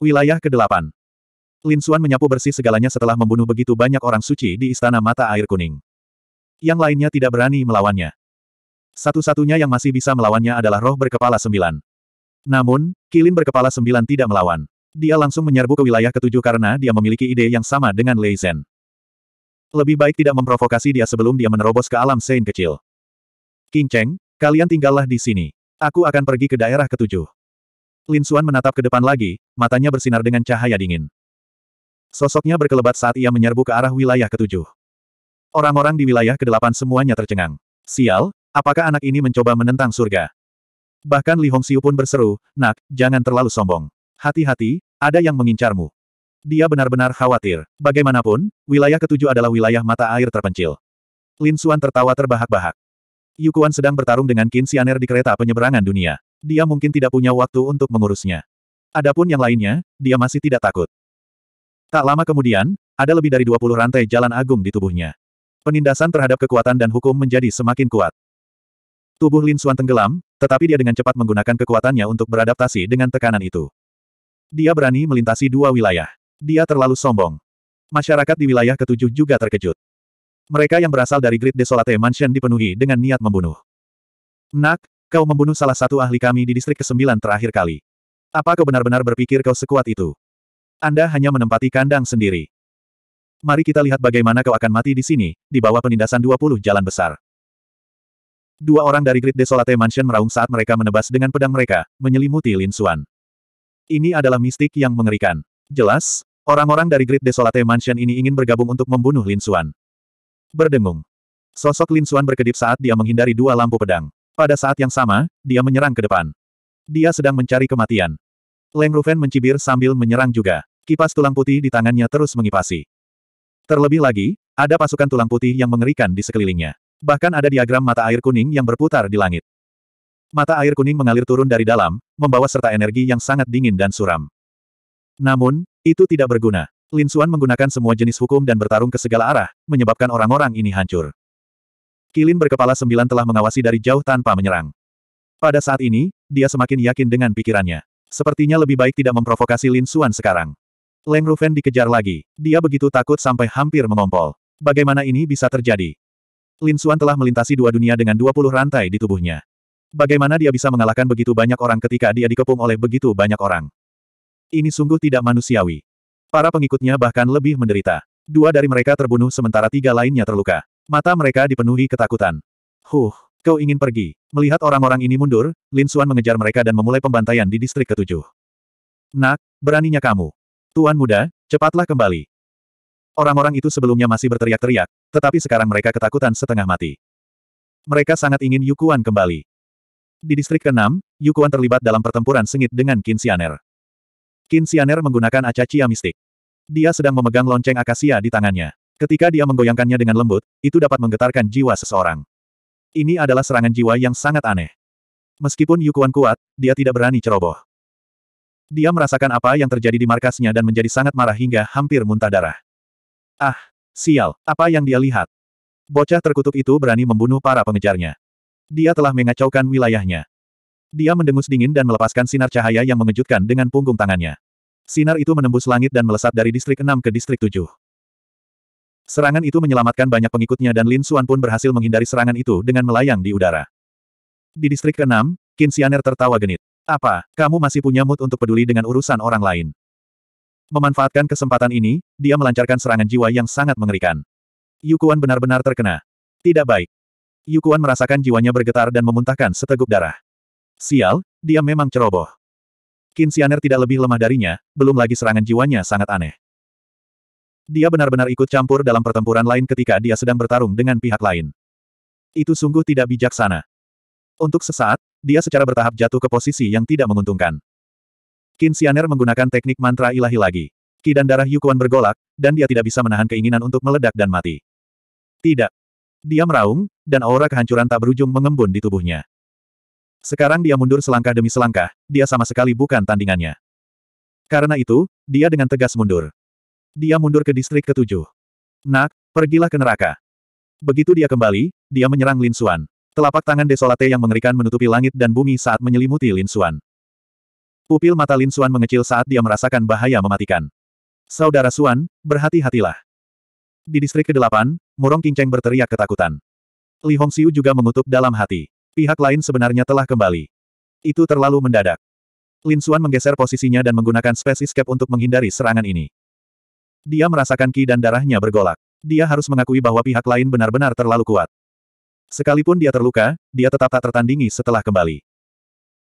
Wilayah ke-8. Lin Xuan menyapu bersih segalanya setelah membunuh begitu banyak orang suci di Istana Mata Air Kuning. Yang lainnya tidak berani melawannya. Satu-satunya yang masih bisa melawannya adalah roh berkepala sembilan. Namun, Kilin berkepala sembilan tidak melawan. Dia langsung menyerbu ke wilayah ketujuh karena dia memiliki ide yang sama dengan Lei Zhen. Lebih baik tidak memprovokasi dia sebelum dia menerobos ke alam sein kecil. King Cheng, kalian tinggallah di sini. Aku akan pergi ke daerah ketujuh. Lin Xuan menatap ke depan lagi, matanya bersinar dengan cahaya dingin. Sosoknya berkelebat saat ia menyerbu ke arah wilayah ketujuh. Orang-orang di wilayah kedelapan semuanya tercengang. Sial, apakah anak ini mencoba menentang surga? Bahkan Li Hongxiu pun berseru, nak, jangan terlalu sombong. Hati-hati, ada yang mengincarmu. Dia benar-benar khawatir. Bagaimanapun, wilayah ketujuh adalah wilayah mata air terpencil. Lin Suan tertawa terbahak-bahak. Yukuan sedang bertarung dengan Qin Xianer di kereta penyeberangan dunia. Dia mungkin tidak punya waktu untuk mengurusnya. Adapun yang lainnya, dia masih tidak takut. Tak lama kemudian, ada lebih dari 20 rantai jalan agung di tubuhnya. Penindasan terhadap kekuatan dan hukum menjadi semakin kuat. Tubuh Lin Suan tenggelam, tetapi dia dengan cepat menggunakan kekuatannya untuk beradaptasi dengan tekanan itu. Dia berani melintasi dua wilayah. Dia terlalu sombong. Masyarakat di wilayah ketujuh juga terkejut. Mereka yang berasal dari Great Desolate Mansion dipenuhi dengan niat membunuh. Nak, kau membunuh salah satu ahli kami di distrik ke-9 terakhir kali. Apa kau benar-benar berpikir kau sekuat itu? Anda hanya menempati kandang sendiri. Mari kita lihat bagaimana kau akan mati di sini, di bawah penindasan 20 jalan besar. Dua orang dari Great Desolate Mansion meraung saat mereka menebas dengan pedang mereka, menyelimuti Lin Xuan. Ini adalah mistik yang mengerikan. Jelas, Orang-orang dari Great Desolate Mansion ini ingin bergabung untuk membunuh Lin Xuan. Berdengung. Sosok Lin Xuan berkedip saat dia menghindari dua lampu pedang. Pada saat yang sama, dia menyerang ke depan. Dia sedang mencari kematian. Leng Rufen mencibir sambil menyerang juga. Kipas tulang putih di tangannya terus mengipasi. Terlebih lagi, ada pasukan tulang putih yang mengerikan di sekelilingnya. Bahkan ada diagram mata air kuning yang berputar di langit. Mata air kuning mengalir turun dari dalam, membawa serta energi yang sangat dingin dan suram. Namun, itu tidak berguna. Lin Xuan menggunakan semua jenis hukum dan bertarung ke segala arah, menyebabkan orang-orang ini hancur. Kilin berkepala sembilan telah mengawasi dari jauh tanpa menyerang. Pada saat ini, dia semakin yakin dengan pikirannya. Sepertinya lebih baik tidak memprovokasi Lin Xuan sekarang. Leng Rufen dikejar lagi. Dia begitu takut sampai hampir mengompol. Bagaimana ini bisa terjadi? Lin Xuan telah melintasi dua dunia dengan 20 rantai di tubuhnya. Bagaimana dia bisa mengalahkan begitu banyak orang ketika dia dikepung oleh begitu banyak orang? Ini sungguh tidak manusiawi. Para pengikutnya bahkan lebih menderita. Dua dari mereka terbunuh sementara tiga lainnya terluka. Mata mereka dipenuhi ketakutan. Huh, kau ingin pergi. Melihat orang-orang ini mundur, Lin Xuan mengejar mereka dan memulai pembantaian di distrik ketujuh. Nak, beraninya kamu. Tuan muda, cepatlah kembali. Orang-orang itu sebelumnya masih berteriak-teriak, tetapi sekarang mereka ketakutan setengah mati. Mereka sangat ingin Yukuan kembali. Di distrik keenam, Yukuan terlibat dalam pertempuran sengit dengan Kinsianer. Qin Xianer menggunakan acacia mistik. Dia sedang memegang lonceng akasia di tangannya. Ketika dia menggoyangkannya dengan lembut, itu dapat menggetarkan jiwa seseorang. Ini adalah serangan jiwa yang sangat aneh. Meskipun Yukuan kuat, dia tidak berani ceroboh. Dia merasakan apa yang terjadi di markasnya dan menjadi sangat marah hingga hampir muntah darah. Ah, sial, apa yang dia lihat? Bocah terkutuk itu berani membunuh para pengejarnya. Dia telah mengacaukan wilayahnya. Dia mendengus dingin dan melepaskan sinar cahaya yang mengejutkan dengan punggung tangannya. Sinar itu menembus langit dan melesat dari distrik 6 ke distrik 7. Serangan itu menyelamatkan banyak pengikutnya dan Lin Xuan pun berhasil menghindari serangan itu dengan melayang di udara. Di distrik ke Qin Xian'er tertawa genit. Apa, kamu masih punya mood untuk peduli dengan urusan orang lain? Memanfaatkan kesempatan ini, dia melancarkan serangan jiwa yang sangat mengerikan. Yukuan benar-benar terkena. Tidak baik. Yukuan merasakan jiwanya bergetar dan memuntahkan seteguk darah. Sial, dia memang ceroboh. Kinsianer tidak lebih lemah darinya, belum lagi serangan jiwanya sangat aneh. Dia benar-benar ikut campur dalam pertempuran lain ketika dia sedang bertarung dengan pihak lain. Itu sungguh tidak bijaksana. Untuk sesaat, dia secara bertahap jatuh ke posisi yang tidak menguntungkan. Kinsianer menggunakan teknik mantra ilahi lagi. Ki dan darah Yukuan bergolak, dan dia tidak bisa menahan keinginan untuk meledak dan mati. Tidak. Dia meraung, dan aura kehancuran tak berujung mengembun di tubuhnya. Sekarang dia mundur selangkah demi selangkah, dia sama sekali bukan tandingannya. Karena itu, dia dengan tegas mundur. Dia mundur ke distrik ketujuh. Nak, pergilah ke neraka. Begitu dia kembali, dia menyerang Lin Xuan. Telapak tangan desolate yang mengerikan menutupi langit dan bumi saat menyelimuti Lin Xuan. Pupil mata Lin Xuan mengecil saat dia merasakan bahaya mematikan. Saudara Xuan, berhati-hatilah. Di distrik ke-8, Murong Kinceng berteriak ketakutan. Li Hongxiu juga mengutuk dalam hati. Pihak lain sebenarnya telah kembali. Itu terlalu mendadak. Lin Xuan menggeser posisinya dan menggunakan spesies cap untuk menghindari serangan ini. Dia merasakan ki dan darahnya bergolak. Dia harus mengakui bahwa pihak lain benar-benar terlalu kuat. Sekalipun dia terluka, dia tetap tak tertandingi setelah kembali.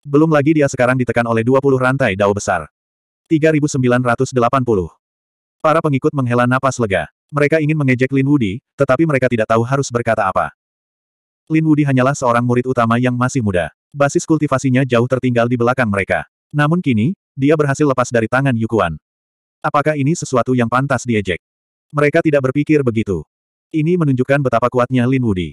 Belum lagi dia sekarang ditekan oleh 20 rantai dao besar. 3980. Para pengikut menghela napas lega. Mereka ingin mengejek Lin Wudi, tetapi mereka tidak tahu harus berkata apa. Lin Wudi hanyalah seorang murid utama yang masih muda. Basis kultivasinya jauh tertinggal di belakang mereka. Namun kini, dia berhasil lepas dari tangan Yukuan. Apakah ini sesuatu yang pantas diejek? Mereka tidak berpikir begitu. Ini menunjukkan betapa kuatnya Lin Wudi.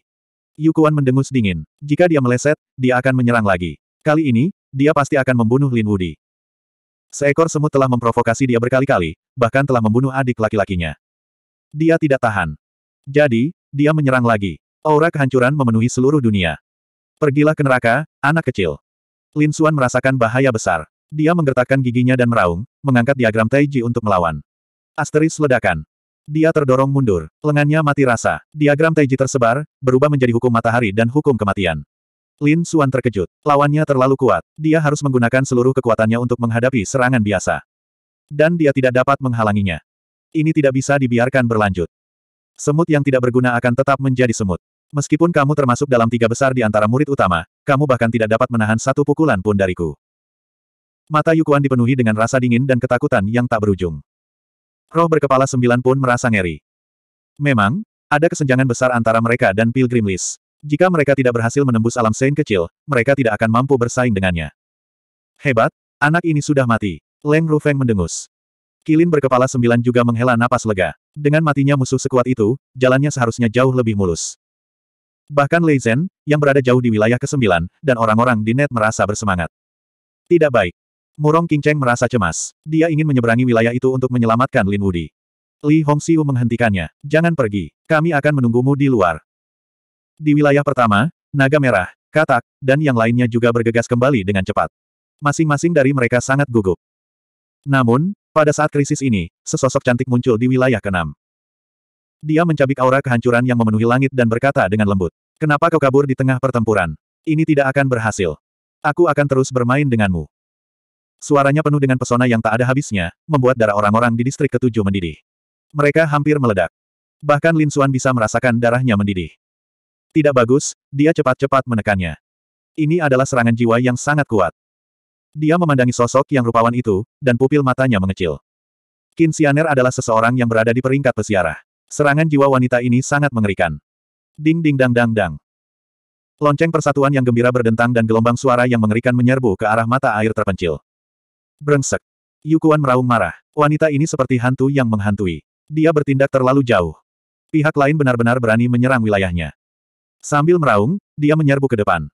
Yukuan mendengus dingin. Jika dia meleset, dia akan menyerang lagi. Kali ini, dia pasti akan membunuh Lin Wudi. Seekor semut telah memprovokasi dia berkali-kali, bahkan telah membunuh adik laki-lakinya. Dia tidak tahan. Jadi, dia menyerang lagi. Aura kehancuran memenuhi seluruh dunia. Pergilah ke neraka, anak kecil. Lin Xuan merasakan bahaya besar. Dia menggertakkan giginya dan meraung, mengangkat diagram Taiji untuk melawan. Asteris ledakan. Dia terdorong mundur, lengannya mati rasa. Diagram Taiji tersebar, berubah menjadi hukum matahari dan hukum kematian. Lin Xuan terkejut. Lawannya terlalu kuat. Dia harus menggunakan seluruh kekuatannya untuk menghadapi serangan biasa. Dan dia tidak dapat menghalanginya. Ini tidak bisa dibiarkan berlanjut. Semut yang tidak berguna akan tetap menjadi semut. Meskipun kamu termasuk dalam tiga besar di antara murid utama, kamu bahkan tidak dapat menahan satu pukulan pun dariku. Mata Yukuan dipenuhi dengan rasa dingin dan ketakutan yang tak berujung. Roh berkepala sembilan pun merasa ngeri. Memang, ada kesenjangan besar antara mereka dan Pilgrim List. Jika mereka tidak berhasil menembus alam sein kecil, mereka tidak akan mampu bersaing dengannya. Hebat, anak ini sudah mati. Leng Rufeng mendengus. Kilin berkepala sembilan juga menghela napas lega. Dengan matinya musuh sekuat itu, jalannya seharusnya jauh lebih mulus. Bahkan Lei Zhen, yang berada jauh di wilayah ke-9, dan orang-orang di net merasa bersemangat. Tidak baik. Murong King Cheng merasa cemas. Dia ingin menyeberangi wilayah itu untuk menyelamatkan Lin Wudi. Li Hong Hongxiu menghentikannya. Jangan pergi. Kami akan menunggumu di luar. Di wilayah pertama, Naga Merah, Katak, dan yang lainnya juga bergegas kembali dengan cepat. Masing-masing dari mereka sangat gugup. Namun, pada saat krisis ini, sesosok cantik muncul di wilayah keenam. Dia mencabik aura kehancuran yang memenuhi langit dan berkata dengan lembut. Kenapa kau kabur di tengah pertempuran? Ini tidak akan berhasil. Aku akan terus bermain denganmu. Suaranya penuh dengan pesona yang tak ada habisnya, membuat darah orang-orang di distrik ketujuh mendidih. Mereka hampir meledak. Bahkan Lin Xuan bisa merasakan darahnya mendidih. Tidak bagus, dia cepat-cepat menekannya. Ini adalah serangan jiwa yang sangat kuat. Dia memandangi sosok yang rupawan itu, dan pupil matanya mengecil. Qin Xianer adalah seseorang yang berada di peringkat pesiarah. Serangan jiwa wanita ini sangat mengerikan. Ding ding dang dang dang. Lonceng persatuan yang gembira berdentang dan gelombang suara yang mengerikan menyerbu ke arah mata air terpencil. Brengsek. Yukuan meraung marah. Wanita ini seperti hantu yang menghantui. Dia bertindak terlalu jauh. Pihak lain benar-benar berani menyerang wilayahnya. Sambil meraung, dia menyerbu ke depan.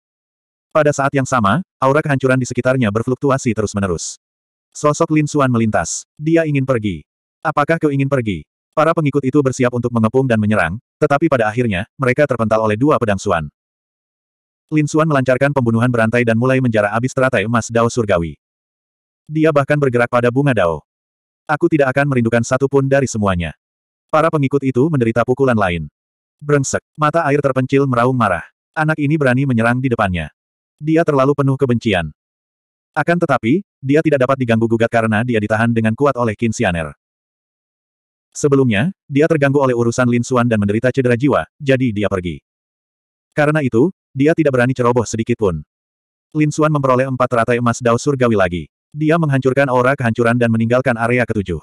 Pada saat yang sama, aura kehancuran di sekitarnya berfluktuasi terus-menerus. Sosok Lin Suan melintas. Dia ingin pergi. Apakah kau ingin pergi? Para pengikut itu bersiap untuk mengepung dan menyerang, tetapi pada akhirnya, mereka terpental oleh dua pedang Suan. Lin Suan melancarkan pembunuhan berantai dan mulai menjara abis teratai emas Dao Surgawi. Dia bahkan bergerak pada bunga Dao. Aku tidak akan merindukan satu pun dari semuanya. Para pengikut itu menderita pukulan lain. Brengsek, mata air terpencil meraung marah. Anak ini berani menyerang di depannya. Dia terlalu penuh kebencian. Akan tetapi, dia tidak dapat diganggu-gugat karena dia ditahan dengan kuat oleh Kinsianer. Sebelumnya, dia terganggu oleh urusan Lin Xuan dan menderita cedera jiwa, jadi dia pergi. Karena itu, dia tidak berani ceroboh sedikit pun. Lin Xuan memperoleh empat teratai emas Dao Surgawi lagi. Dia menghancurkan aura kehancuran dan meninggalkan area ketujuh.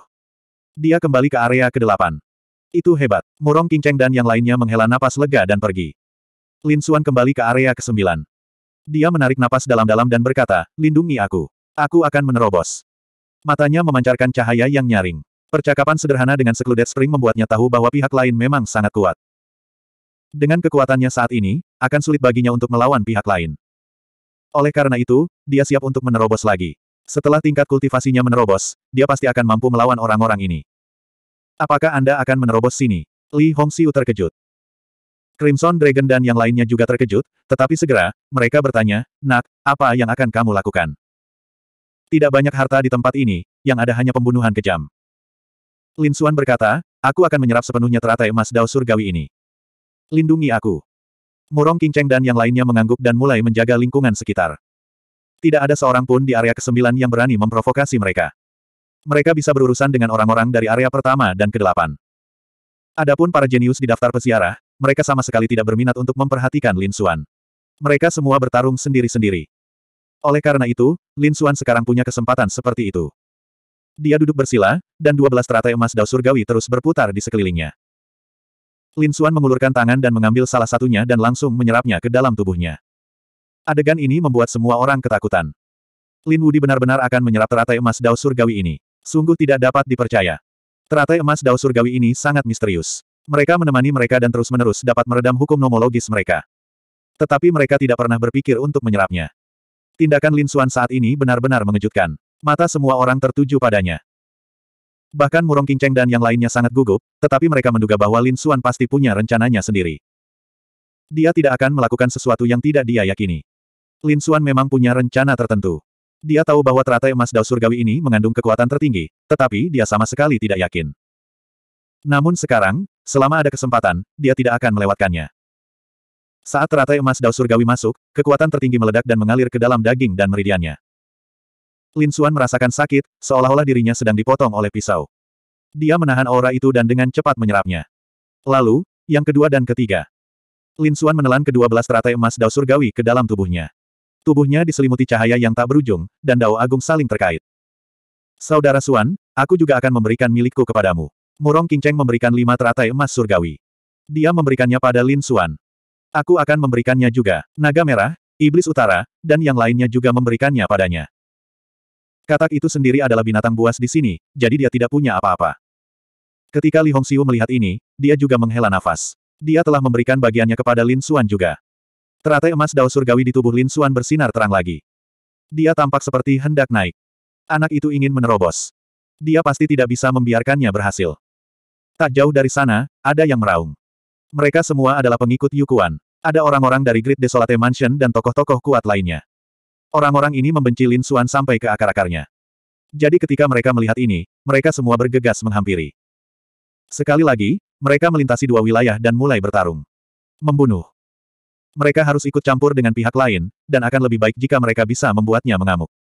Dia kembali ke area kedelapan. Itu hebat. Murong King dan yang lainnya menghela napas lega dan pergi. Lin Xuan kembali ke area kesembilan. Dia menarik napas dalam-dalam dan berkata, lindungi aku. Aku akan menerobos. Matanya memancarkan cahaya yang nyaring. Percakapan sederhana dengan sekludet spring membuatnya tahu bahwa pihak lain memang sangat kuat. Dengan kekuatannya saat ini, akan sulit baginya untuk melawan pihak lain. Oleh karena itu, dia siap untuk menerobos lagi. Setelah tingkat kultivasinya menerobos, dia pasti akan mampu melawan orang-orang ini. Apakah Anda akan menerobos sini? Li Hongxiu terkejut. Crimson Dragon dan yang lainnya juga terkejut, tetapi segera, mereka bertanya, Nak, apa yang akan kamu lakukan? Tidak banyak harta di tempat ini, yang ada hanya pembunuhan kejam. Lin Xuan berkata, aku akan menyerap sepenuhnya teratai emas dao surgawi ini. Lindungi aku. Murong Cheng dan yang lainnya mengangguk dan mulai menjaga lingkungan sekitar. Tidak ada seorang pun di area kesembilan yang berani memprovokasi mereka. Mereka bisa berurusan dengan orang-orang dari area pertama dan kedelapan. Adapun para jenius di daftar pesiarah mereka sama sekali tidak berminat untuk memperhatikan Lin Xuan. Mereka semua bertarung sendiri-sendiri. Oleh karena itu, Lin Xuan sekarang punya kesempatan seperti itu. Dia duduk bersila, dan dua belas teratai emas dao surgawi terus berputar di sekelilingnya. Lin Xuan mengulurkan tangan dan mengambil salah satunya dan langsung menyerapnya ke dalam tubuhnya. Adegan ini membuat semua orang ketakutan. Lin Wudi benar-benar akan menyerap teratai emas dao surgawi ini. Sungguh tidak dapat dipercaya. Teratai emas dao surgawi ini sangat misterius. Mereka menemani mereka dan terus-menerus dapat meredam hukum nomologis mereka. Tetapi mereka tidak pernah berpikir untuk menyerapnya. Tindakan Lin Xuan saat ini benar-benar mengejutkan. Mata semua orang tertuju padanya. Bahkan Murong Kinceng dan yang lainnya sangat gugup, tetapi mereka menduga bahwa Lin Xuan pasti punya rencananya sendiri. Dia tidak akan melakukan sesuatu yang tidak dia yakini. Lin Xuan memang punya rencana tertentu. Dia tahu bahwa teratai emas Dao Surgawi ini mengandung kekuatan tertinggi, tetapi dia sama sekali tidak yakin. Namun sekarang, selama ada kesempatan, dia tidak akan melewatkannya. Saat teratai emas Dao Surgawi masuk, kekuatan tertinggi meledak dan mengalir ke dalam daging dan meridiannya. Lin Xuan merasakan sakit, seolah-olah dirinya sedang dipotong oleh pisau. Dia menahan aura itu dan dengan cepat menyerapnya. Lalu, yang kedua dan ketiga. Lin Xuan menelan kedua belas teratai emas Dao Surgawi ke dalam tubuhnya. Tubuhnya diselimuti cahaya yang tak berujung, dan Dao Agung saling terkait. Saudara Xuan, aku juga akan memberikan milikku kepadamu. Murong Qingcheng memberikan lima teratai emas surgawi. Dia memberikannya pada Lin Xuan. Aku akan memberikannya juga. Naga Merah, Iblis Utara, dan yang lainnya juga memberikannya padanya. Katak itu sendiri adalah binatang buas di sini, jadi dia tidak punya apa-apa. Ketika Li Hongxiu melihat ini, dia juga menghela nafas. Dia telah memberikan bagiannya kepada Lin Xuan juga. Teratai emas dao surgawi di tubuh Lin Xuan bersinar terang lagi. Dia tampak seperti hendak naik. Anak itu ingin menerobos. Dia pasti tidak bisa membiarkannya berhasil. Tak jauh dari sana, ada yang meraung. Mereka semua adalah pengikut Yukuan. Ada orang-orang dari Great Desolate Mansion dan tokoh-tokoh kuat lainnya. Orang-orang ini membenci Lin Xuan sampai ke akar-akarnya. Jadi ketika mereka melihat ini, mereka semua bergegas menghampiri. Sekali lagi, mereka melintasi dua wilayah dan mulai bertarung. Membunuh. Mereka harus ikut campur dengan pihak lain, dan akan lebih baik jika mereka bisa membuatnya mengamuk.